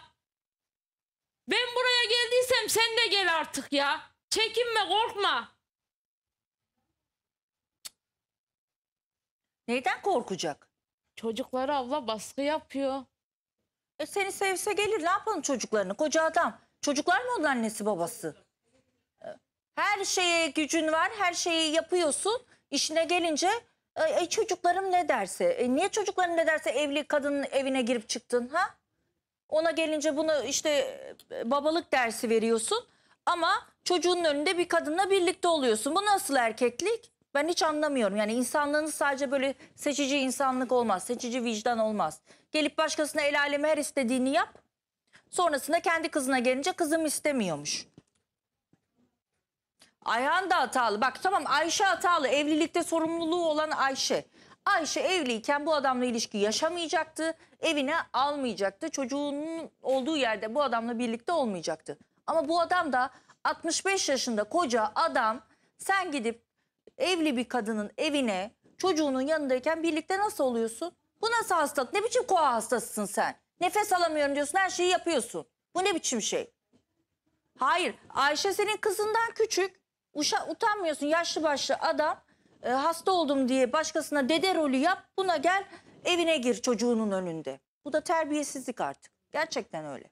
Ben buraya geldiysem sen de gel artık ya. Çekinme korkma. Neyden korkacak? Çocukları abla baskı yapıyor. E seni sevse gelir ne yapalım çocuklarını koca adam. Çocuklar mı onun annesi babası? E, her şeye gücün var her şeyi yapıyorsun. İşine gelince e, e çocuklarım ne derse. E, niye çocuklarım ne derse evli kadının evine girip çıktın ha? Ona gelince bunu işte e, babalık dersi veriyorsun. Ama çocuğun önünde bir kadınla birlikte oluyorsun. Bu nasıl erkeklik? Ben hiç anlamıyorum. Yani insanlığın sadece böyle seçici insanlık olmaz. Seçici vicdan olmaz. Gelip başkasına el aleme her istediğini yap. Sonrasında kendi kızına gelince kızım istemiyormuş. Ayhan da hatalı. Bak tamam Ayşe hatalı. Evlilikte sorumluluğu olan Ayşe. Ayşe evliyken bu adamla ilişki yaşamayacaktı. Evine almayacaktı. Çocuğunun olduğu yerde bu adamla birlikte olmayacaktı. Ama bu adam da 65 yaşında koca adam sen gidip evli bir kadının evine çocuğunun yanındayken birlikte nasıl oluyorsun? Bu nasıl hastalık? Ne biçim koa hastasısın sen? Nefes alamıyorum diyorsun her şeyi yapıyorsun. Bu ne biçim şey? Hayır Ayşe senin kızından küçük. Uşa, utanmıyorsun yaşlı başlı adam e, hasta oldum diye başkasına dede rolü yap buna gel evine gir çocuğunun önünde. Bu da terbiyesizlik artık. Gerçekten öyle.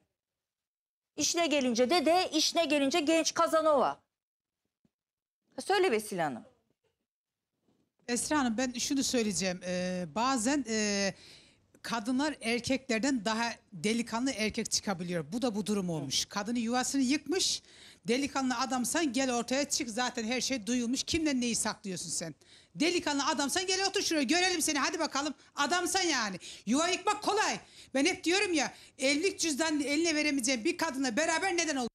İşine gelince dede, işine gelince genç Kazanova. Söyle Vesile Hanım. Esra Hanım ben şunu söyleyeceğim. Ee, bazen e, kadınlar erkeklerden daha delikanlı erkek çıkabiliyor. Bu da bu durum olmuş. Kadını yuvasını yıkmış. Delikanlı adamsan gel ortaya çık. Zaten her şey duyulmuş. Kimden neyi saklıyorsun sen? Delikanlı adamsan gel otur şuraya. Görelim seni. Hadi bakalım. Adamsan yani. Yuva yıkmak kolay. Ben hep diyorum ya evlilik cüzdanını eline veremeyeceğin bir kadınla beraber neden olur?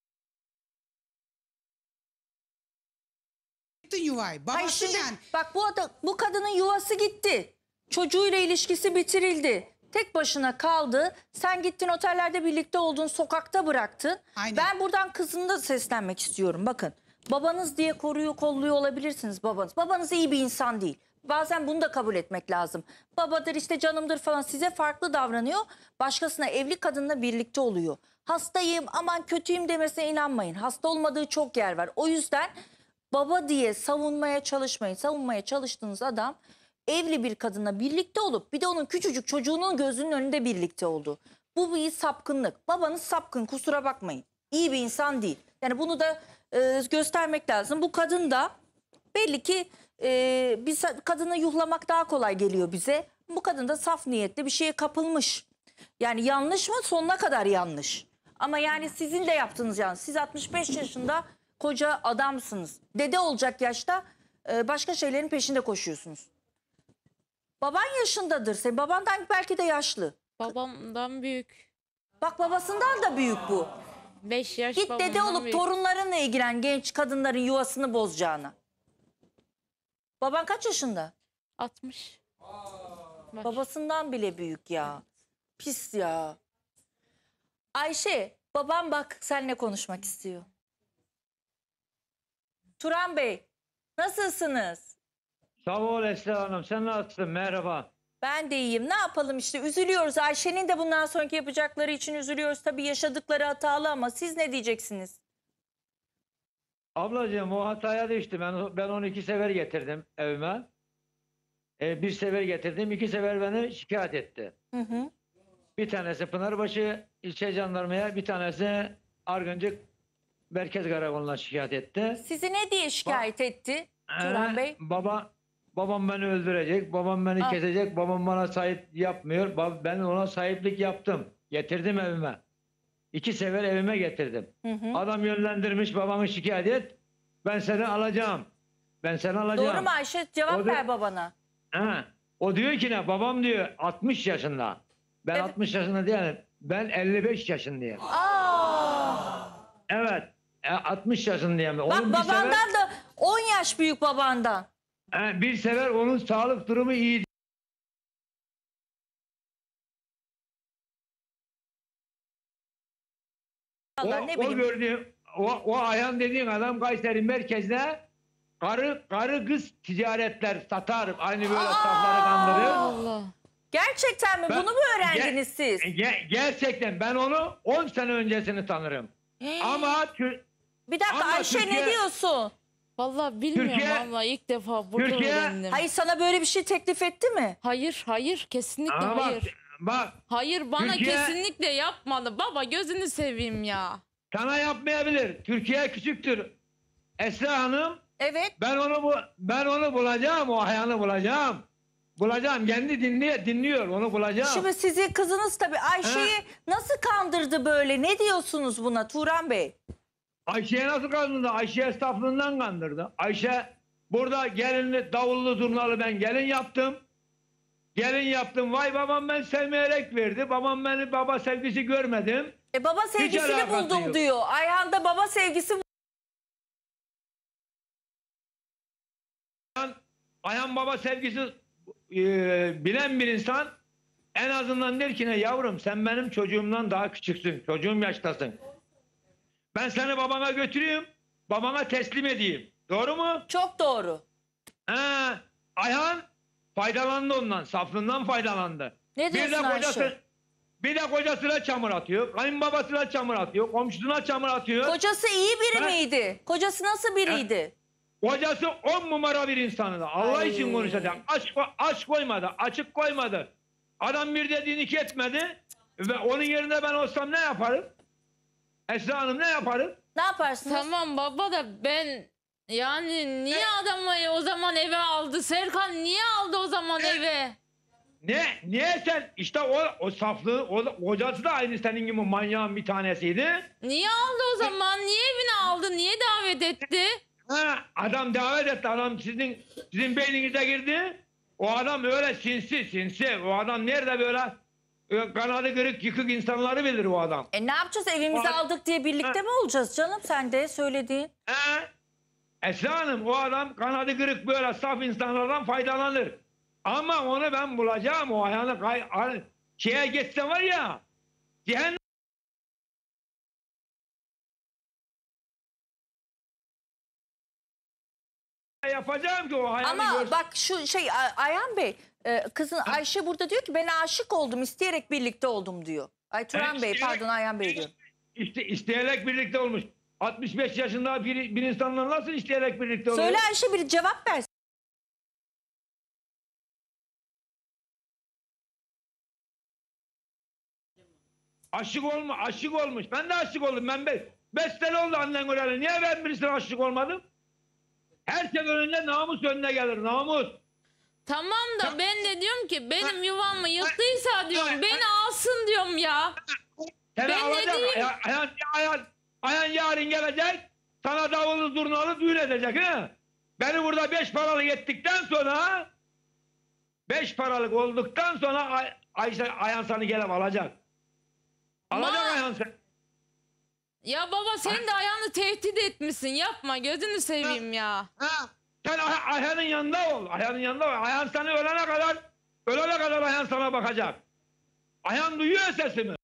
Gittin yuvayı. Babası Hayır şimdi yani. bak bu, adam, bu kadının yuvası gitti. Çocuğuyla ilişkisi bitirildi. Tek başına kaldı. Sen gittin otellerde birlikte oldun, sokakta bıraktın. Aynen. Ben buradan kızını seslenmek istiyorum. Bakın babanız diye koruyor, kolluyor olabilirsiniz babanız. Babanız iyi bir insan değil. Bazen bunu da kabul etmek lazım. Babadır işte canımdır falan size farklı davranıyor. Başkasına evli kadınla birlikte oluyor. Hastayım aman kötüyüm demesine inanmayın. Hasta olmadığı çok yer var. O yüzden baba diye savunmaya çalışmayın. Savunmaya çalıştığınız adam evli bir kadına birlikte olup bir de onun küçücük çocuğunun gözünün önünde birlikte oldu. Bu bir sapkınlık. Babanız sapkın kusura bakmayın. İyi bir insan değil. Yani bunu da e, göstermek lazım. Bu kadın da belli ki e, biz kadını yuhlamak daha kolay geliyor bize. Bu kadın da saf niyetle bir şeye kapılmış. Yani yanlış mı? Sonuna kadar yanlış. Ama yani sizin de yaptığınız yanlış. Siz 65 yaşında koca adamsınız. Dede olacak yaşta e, başka şeylerin peşinde koşuyorsunuz. Baban yaşındadır. Senin babandan belki de yaşlı. Babamdan büyük. Bak babasından da büyük bu. 5 yaş Git dede olup büyük. torunlarınla ilgilen genç kadınların yuvasını bozacağına. Baban kaç yaşında? 60. Babasından bile büyük ya. Pis ya. Ayşe, babam bak seninle konuşmak istiyor. Turan Bey, nasılsınız? Sağ ol Esra Hanım. Sen nasılsın? Merhaba. Ben de iyiyim. Ne yapalım işte üzülüyoruz. Ayşe'nin de bundan sonraki yapacakları için üzülüyoruz. Tabii yaşadıkları hatalı ama siz ne diyeceksiniz? Ablacığım o hataya düştü. Ben, ben 12 sever getirdim evime. Ee, bir sever getirdim. iki sever beni şikayet etti. Hı hı. Bir tanesi Pınarbaşı ilçe jandarmaya, bir tanesi Argıncık merkez karakoluna şikayet etti. Sizi ne diye şikayet etti Turan Bey? Baba babam beni öldürecek, babam beni Ah. kesecek, babam bana sahip yapmıyor. Bab- Ben ona sahiplik yaptım. Getirdim evime. İki sefer evime getirdim. Hı hı. Adam yönlendirmiş babanı şikayet et. Ben seni alacağım. Ben seni alacağım. Doğru mu Ayşe? Cevap O ver babana. Ha, o diyor ki ne? Babam diyor 60 yaşında. Ben Evet. 60 yaşında değilim. Ben 55 yaşındayım. Aa! Evet. E, 60 yaşındayım. Bak Onun bir babandan sever, da 10 yaş büyük babandan. E, bir sefer onun sağlık durumu iyi. O, o gördüğüm, o, o ayan dediğin adam Kayseri merkezine karı karı kız ticaretler satar. Aynı böyle safları kandırıyor. Gerçekten mi? Ben- Bunu mu öğrendiniz siz? E, gerçekten ben onu 10 sene öncesini tanırım. Ama bir dakika Ama Ayşe Türkiye- ne diyorsun? Vallahi bilmiyorum Türkiye- vallahi ilk defa burada Türkiye- öğrendim. Hayır. sana böyle bir şey teklif etti mi? hayır hayır kesinlikle Ama hayır. bak Hayır bana Türkiye- kesinlikle yapmadı. Baba gözünü seveyim ya. sana yapmayabilir. Türkiye küçüktür. Esra Hanım Evet. ben onu bu ben onu bulacağım o ayağını bulacağım. Bulacağım kendi dinliyor, dinliyor onu bulacağım. Şimdi sizi kızınız tabii Ayşe'yi nasıl kandırdı böyle? Ne diyorsunuz buna Turan Bey? Ayşe'ye nasıl kandırdı? Ayşe esnaflığından kandırdı. Ayşe burada gelinli davullu zurnalı ben gelin yaptım. Gelin yaptım. Vay babam ben sevmeyerek verdi. Babam beni baba sevgisi görmedim. E baba sevgisini buldum yok. diyor. Ayhan da baba sevgisi Ayhan baba sevgisi e, bilen bir insan en azından der ki ne yavrum sen benim çocuğumdan daha küçüksün. Çocuğum yaştasın. Ben seni babana götüreyim. Babana teslim edeyim. Doğru mu? Çok doğru. Ha, Ayhan faydalandı ondan. Saflığından faydalandı. Ne diyorsun bir de kocası, Ayşe? Bir de kocasına çamur atıyor. Kayınbabasına çamur atıyor. Komşusuna çamur atıyor. Kocası iyi biri Ben- miydi? Kocası nasıl biriydi? Kocası on numara bir insanı. Allah Ay. için konuşacağım. Aç, ko- aç koymadı. Açık koymadı. Adam bir dediğini iki etmedi. Ve onun yerine ben olsam ne yaparım? Esra Hanım ne yaparım? Ne yaparsınız? Tamam baba da ben yani niye adamı o zaman eve aldı? Serkan niye aldı o zaman eve? Ne? Niye sen? İşte o, o saflığı, o, kocası da aynı senin gibi manyağın bir tanesiydi. Niye aldı o zaman? Niye evine aldı? Niye davet etti? Ha, adam davet etti. Adam sizin sizin beyninize girdi. O adam öyle sinsi sinsi. O adam nerede böyle kanadı kırık yıkık insanları bilir bu adam. E ne yapacağız evimizi Bak- aldık diye birlikte mi olacağız canım sen de söylediğin. He? Esra Hanım o adam kanadı kırık böyle saf insanlardan faydalanır. Ama onu ben bulacağım o ayağını kay ay- şeye geçse var ya cehennem yapacağım ki o ayağını Ama görsün. bak şu şey A- Ayhan Bey ee, kızın Ayşe burada diyor ki ben aşık oldum isteyerek birlikte oldum diyor. Ay Turan Bey pardon Ayhan Bey diyor. İste, isteyerek birlikte olmuş. 65 yaşında bir, bir insanla nasıl isteyerek birlikte olur? Söyle Ayşe bir cevap versin. Aşık olma, aşık olmuş. Ben de aşık oldum. Ben 5 sene oldu annen öleli. Niye ben birisine aşık olmadım? Her şey önünde namus önüne gelir. Namus. Tamam da ben de diyorum ki benim yuvamı yıktıysa diyorum beni alsın diyorum ya. Seni Ben ne alacak. diyeyim? ayan ayan ayhan, yarın gelecek. Sana davulu zurnalı düğün edecek. He? Beni burada beş paralık ettikten sonra beş paralık olduktan sonra Ay, Ayşe, Ayhan seni gelip alacak. Alacak Ma- Ayhan seni. Ya baba sen de ayağını tehdit etmişsin yapma gözünü seveyim ya. Ha, sen ayağının ah, yanında ol. ayağının yanında ol. ayağın seni ölene kadar ölene kadar ayağın sana bakacak. Ayağın duyuyor sesimi.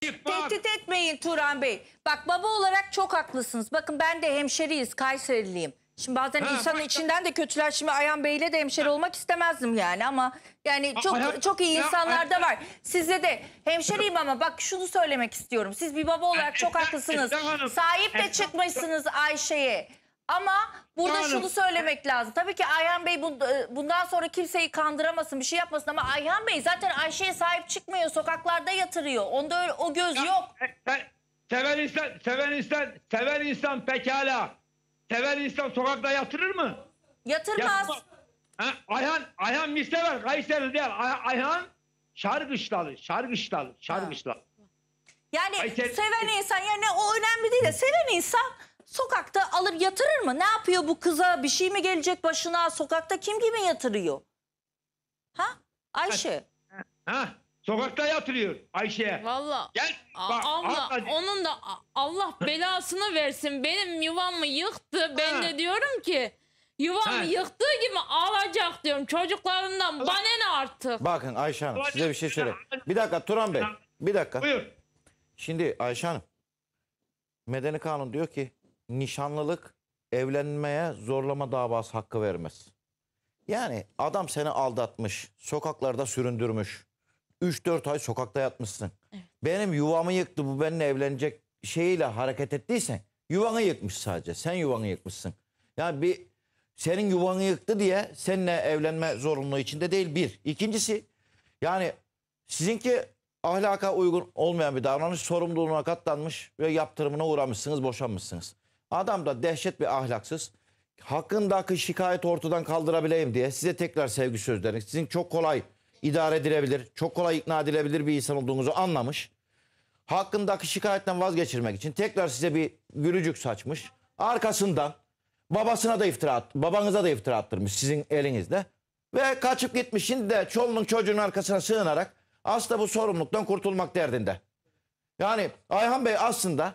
Tehdit etmeyin Turan Bey. Bak baba olarak çok haklısınız. Bakın ben de hemşeriyiz, Kayseriliyim. Şimdi bazen ha, insanın başka... içinden de kötüler. Şimdi Ayhan Bey'le de hemşire ha. olmak istemezdim yani ama yani çok Ayhan, çok iyi insanlar da var. Sizde de hemşireyim ama bak şunu söylemek istiyorum. Siz bir baba olarak çok haklısınız. Sahip de çıkmışsınız Ayşe'ye. Ama burada Hanım. şunu söylemek lazım. Tabii ki Ayhan Bey e, bundan sonra kimseyi kandıramasın, bir şey yapmasın ama Ayhan Bey zaten Ayşe'ye sahip çıkmıyor. Sokaklarda yatırıyor. Onda öyle, o göz ya, yok. Ben, e, seven insan, seven insan, seven insan pekala sever insan sokakta yatırır mı? Yatırmaz. Ayhan Ha, Ayhan, Ayhan Mistever, Kayseri değil. Ay, Ayhan Şargışlalı, Şargışlalı, Şargışlalı. Yani Kayseri- seven insan yani o önemli değil de seven insan sokakta alıp yatırır mı? Ne yapıyor bu kıza? Bir şey mi gelecek başına? Sokakta kim kimi yatırıyor? Ha? Ayşe. Ha? Sokakta yatırıyor Ayşe. Valla. Gel. A- Bak, Allah hatta- onun da Allah belasını versin. Benim yuvamı yıktı. Ben Ha. de diyorum ki yuvamı Ha. yıktığı gibi ağlayacak diyorum. Çocuklarından bana ne artık? Bakın Ayşe Hanım size bir şey söyleyeyim. Bir dakika Turan Bey. Bir dakika. Buyur. Şimdi Ayşe Hanım. Medeni kanun diyor ki nişanlılık evlenmeye zorlama davası hakkı vermez. Yani adam seni aldatmış, sokaklarda süründürmüş. 3-4 ay sokakta yatmışsın. Evet. Benim yuvamı yıktı bu benimle evlenecek şeyiyle hareket ettiysen yuvanı yıkmış sadece. Sen yuvanı yıkmışsın. Yani bir senin yuvanı yıktı diye seninle evlenme zorunluluğu içinde değil bir. İkincisi yani sizinki ahlaka uygun olmayan bir davranış sorumluluğuna katlanmış ve yaptırımına uğramışsınız, boşanmışsınız. Adam da dehşet bir ahlaksız. Hakkındaki şikayet ortadan kaldırabileyim diye size tekrar sevgi sözlerini, sizin çok kolay idare edilebilir, çok kolay ikna edilebilir bir insan olduğunuzu anlamış. Hakkındaki şikayetten vazgeçirmek için tekrar size bir gülücük saçmış. Arkasından babasına da iftira at, babanıza da iftira attırmış sizin elinizde. Ve kaçıp gitmiş şimdi de çoluğun çocuğun arkasına sığınarak aslında bu sorumluluktan kurtulmak derdinde. Yani Ayhan Bey aslında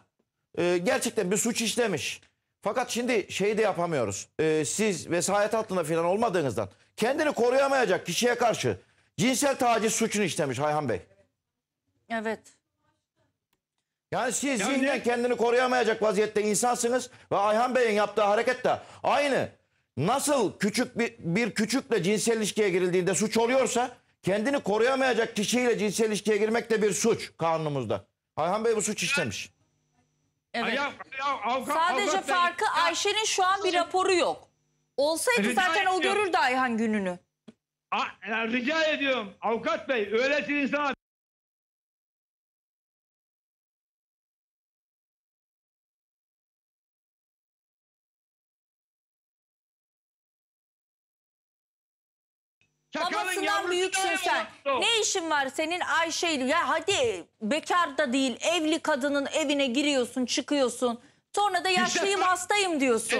e, gerçekten bir suç işlemiş. Fakat şimdi şeyi de yapamıyoruz. E, siz vesayet altında falan olmadığınızdan kendini koruyamayacak kişiye karşı Cinsel taciz suçunu işlemiş Hayhan Bey. Evet. Yani siz yani... zihnen kendini koruyamayacak vaziyette insansınız ve Ayhan Bey'in yaptığı hareket de aynı. Nasıl küçük bir, bir küçükle cinsel ilişkiye girildiğinde suç oluyorsa kendini koruyamayacak kişiyle cinsel ilişkiye girmek de bir suç kanunumuzda. Ayhan Bey bu suç işlemiş. Evet. Ayav, ayav, avukat, Sadece avukat farkı Ayşe'nin şu an bir raporu yok. Olsaydı Rica zaten ediyorum. o görürdü Ayhan gününü. A, rica ediyorum avukat bey öğretin insana Babasından büyüksün sen. Ne işin var senin Ayşe ya hadi bekar da değil evli kadının evine giriyorsun çıkıyorsun. Sonra da yaşlıyım hastayım diyorsun.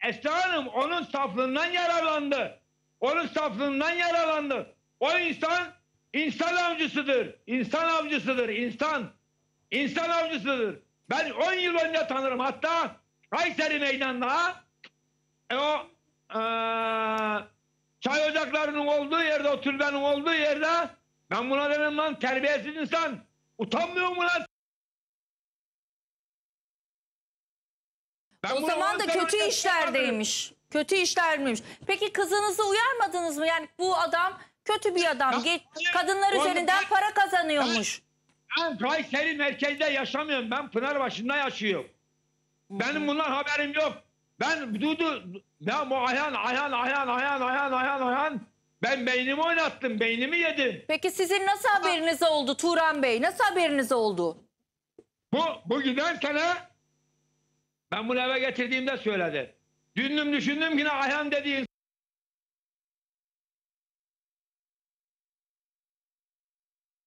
Es Esra Hanım onun saflığından yararlandı. Onun saflığından yaralandı. O insan insan avcısıdır. İnsan avcısıdır. İnsan. İnsan avcısıdır. Ben 10 yıl önce tanırım. Hatta Kayseri meydanına e, o e, çay ocaklarının olduğu yerde, o türbenin olduğu yerde ben buna dedim lan terbiyesiz insan. Utanmıyor mu lan? Ben o zaman da kötü işlerdeymiş. Kötü işlermiş. Peki kızınızı uyarmadınız mı? Yani bu adam kötü bir adam. Ya, Geç, kadınlar üzerinden ben- para kazanıyormuş. Ben Kayseri merkezde yaşamıyorum. Ben Pınarbaşı'nda yaşıyorum. Benim bundan haberim yok. Ben Dudu, ya bu ayan ayan ayan ayan ayan ayan ayan. Ben beynimi oynattım, beynimi yedim. Peki sizin nasıl haberiniz oldu Turan Bey? Nasıl haberiniz oldu? Bu, bu giden ben bunu eve getirdiğimde söyledi. Düşündüm düşündüm yine Ayhan dediğin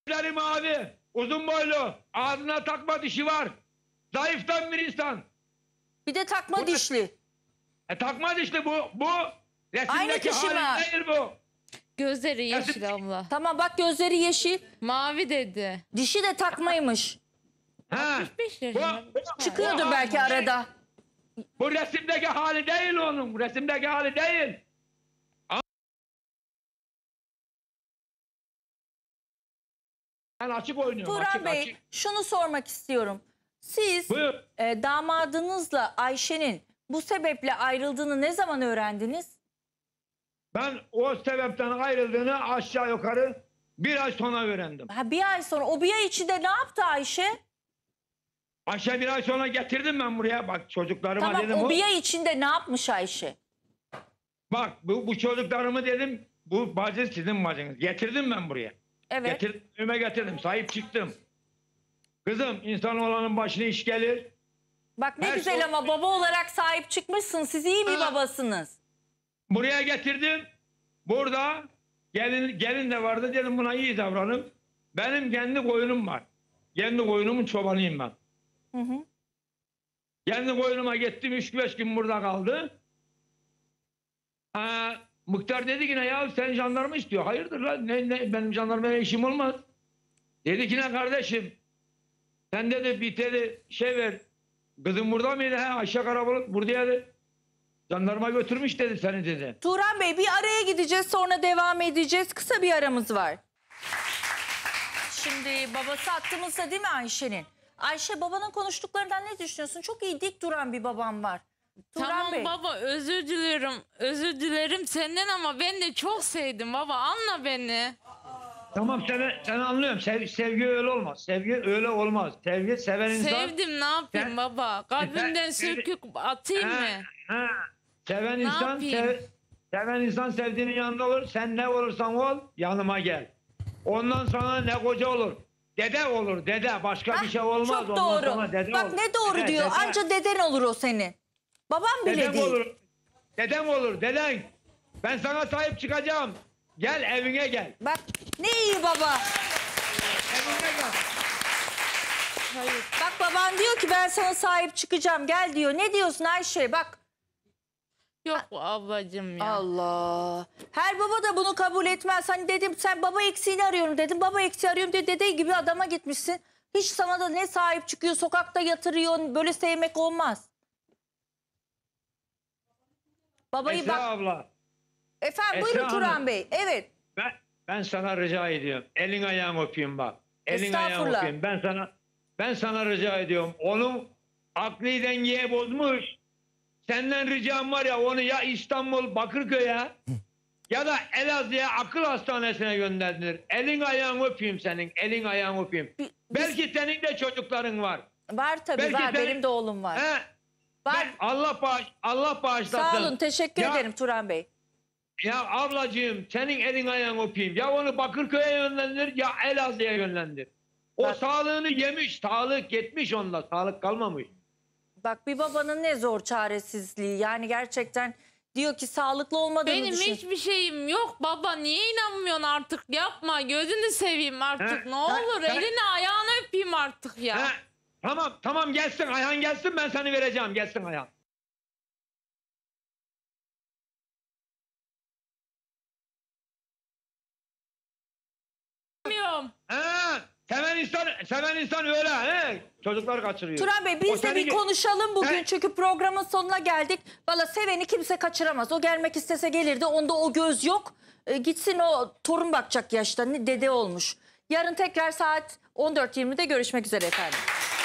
Gözleri mavi, uzun boylu, ağzına takma dişi var. Zayıftan bir insan. Bir de takma Bu- dişli. E, takma dişli bu. Bu Aynı kişi mi? değil bu. Gözleri yeşil abla. Tamam bak gözleri yeşil. Mavi dedi. Dişi de takmaymış. Ha. 45 Bu, bu- Çıkıyordu bu- belki arada. Bu resimdeki hali değil onun. Resimdeki hali değil. Ben açık oynuyorum. Burak açık, Bey açık. şunu sormak istiyorum. Siz e, damadınızla Ayşe'nin bu sebeple ayrıldığını ne zaman öğrendiniz? Ben o sebepten ayrıldığını aşağı yukarı bir ay sonra öğrendim. Ha, bir ay sonra o bir ay içinde ne yaptı Ayşe? Ayşe bir ay sonra getirdim ben buraya. Bak çocuklarıma Tamam dedim. Obiya içinde ne yapmış Ayşe? Bak bu, bu çocuklarımı dedim. Bu bacı sizin bacınız. Getirdim ben buraya. Evet. Getirdim, önüme getirdim. Sahip çıktım. Kızım insan olanın başına iş gelir. Bak ne Her güzel şey- ama baba olarak sahip çıkmışsın. Siz iyi bir babasınız. Buraya getirdim. Burada gelin gelin de vardı dedim buna iyi davranın. Benim kendi koyunum var. Kendi koyunumun çobanıyım ben. Hı hı. Kendi koynuma gittim üç beş gün burada kaldı. Ha, Mıktar dedi ki ne ya sen jandarma istiyor. Hayırdır lan ne, ne, benim jandarmaya işim olmaz. Dedi ki ne kardeşim sen dedi bir dedi şey ver kızım burada mıydı? He aşağı Karabulut buradaydı. Jandarma götürmüş dedi seni dedi. Turan Bey bir araya gideceğiz sonra devam edeceğiz. Kısa bir aramız var. Şimdi babası attığımızda değil mi Ayşe'nin? Ayşe babanın konuştuklarından ne düşünüyorsun? Çok iyi dik duran bir babam var. Turan tamam Bey. baba özür dilerim. Özür dilerim senden ama ben de çok sevdim baba. Anla beni. Tamam seni, seni anlıyorum. Sev, sevgi öyle olmaz. Sevgi öyle olmaz. Sevgi seven insan... Sevdim ne yapayım sen, baba? Kalbimden sökük atayım he, mı? He. Seven ne insan... seven insan sevdiğinin yanında olur. Sen ne olursan ol yanıma gel. Ondan sonra ne koca olur, Dede olur dede başka bir şey olmaz. Çok doğru. dede Bak olur. ne doğru Dede, diyor. dede. Anca deden olur o seni. Babam bile Dedem değil. olur. Dedem olur deden. Ben sana sahip çıkacağım. Gel evine gel. Bak ne iyi baba. Evine gel. Hayır. Bak baban diyor ki ben sana sahip çıkacağım gel diyor. Ne diyorsun Ayşe? Bak Yok ablacım ya. Allah. Her baba da bunu kabul etmez. Hani dedim sen baba eksiğini arıyorum dedim. Baba eksiği arıyorum diye dede gibi adama gitmişsin. Hiç sana da ne sahip çıkıyor sokakta yatırıyor böyle sevmek olmaz. Babayı Esra bak. abla Efendim Esra buyurun Turan Bey. Evet. ben, ben sana rica ediyorum. Elin ayağını öpeyim bak. Elin ayağını Estağfurullah. öpeyim. Ben sana ben sana rica ediyorum. Onun aklı dengeyi bozmuş. Senden ricam var ya onu ya İstanbul Bakırköy'e ya da Elazığ'a akıl hastanesine gönderdir. Elin ayağını öpeyim senin. Elin ayağını öpeyim. Bi- Belki senin de çocukların var. Var tabii Belki var. senin- Benim de oğlum var. He? var. Allah bağış, Allah bağışlasın. Sağ olun. Teşekkür Ya- ederim Turan Bey. Ya ablacığım senin elin ayağını öpeyim. Ya onu Bakırköy'e yönlendir ya Elazığ'a yönlendir. O Bak- sağlığını yemiş. Sağlık gitmiş onda Sağlık kalmamış. Bak bir babanın ne zor çaresizliği. Yani gerçekten diyor ki sağlıklı olmadığını Benim düşün. hiçbir şeyim yok baba niye inanmıyorsun artık yapma gözünü seveyim artık Ha, ne ha, olur ha. elini ayağını öpeyim artık ya. He, tamam tamam gelsin ayağın gelsin ben seni vereceğim gelsin Ayhan. Bilmiyorum. He, Seven insan, seven insan öyle he? Çocuklar kaçırıyor. Turan Bey biz O de bir konuşalım bugün He? çünkü programın sonuna geldik. Valla seveni kimse kaçıramaz. O gelmek istese gelirdi. Onda o göz yok. E, gitsin o torun bakacak yaşta. Ne- Dede olmuş. Yarın tekrar saat 14.20'de görüşmek üzere efendim.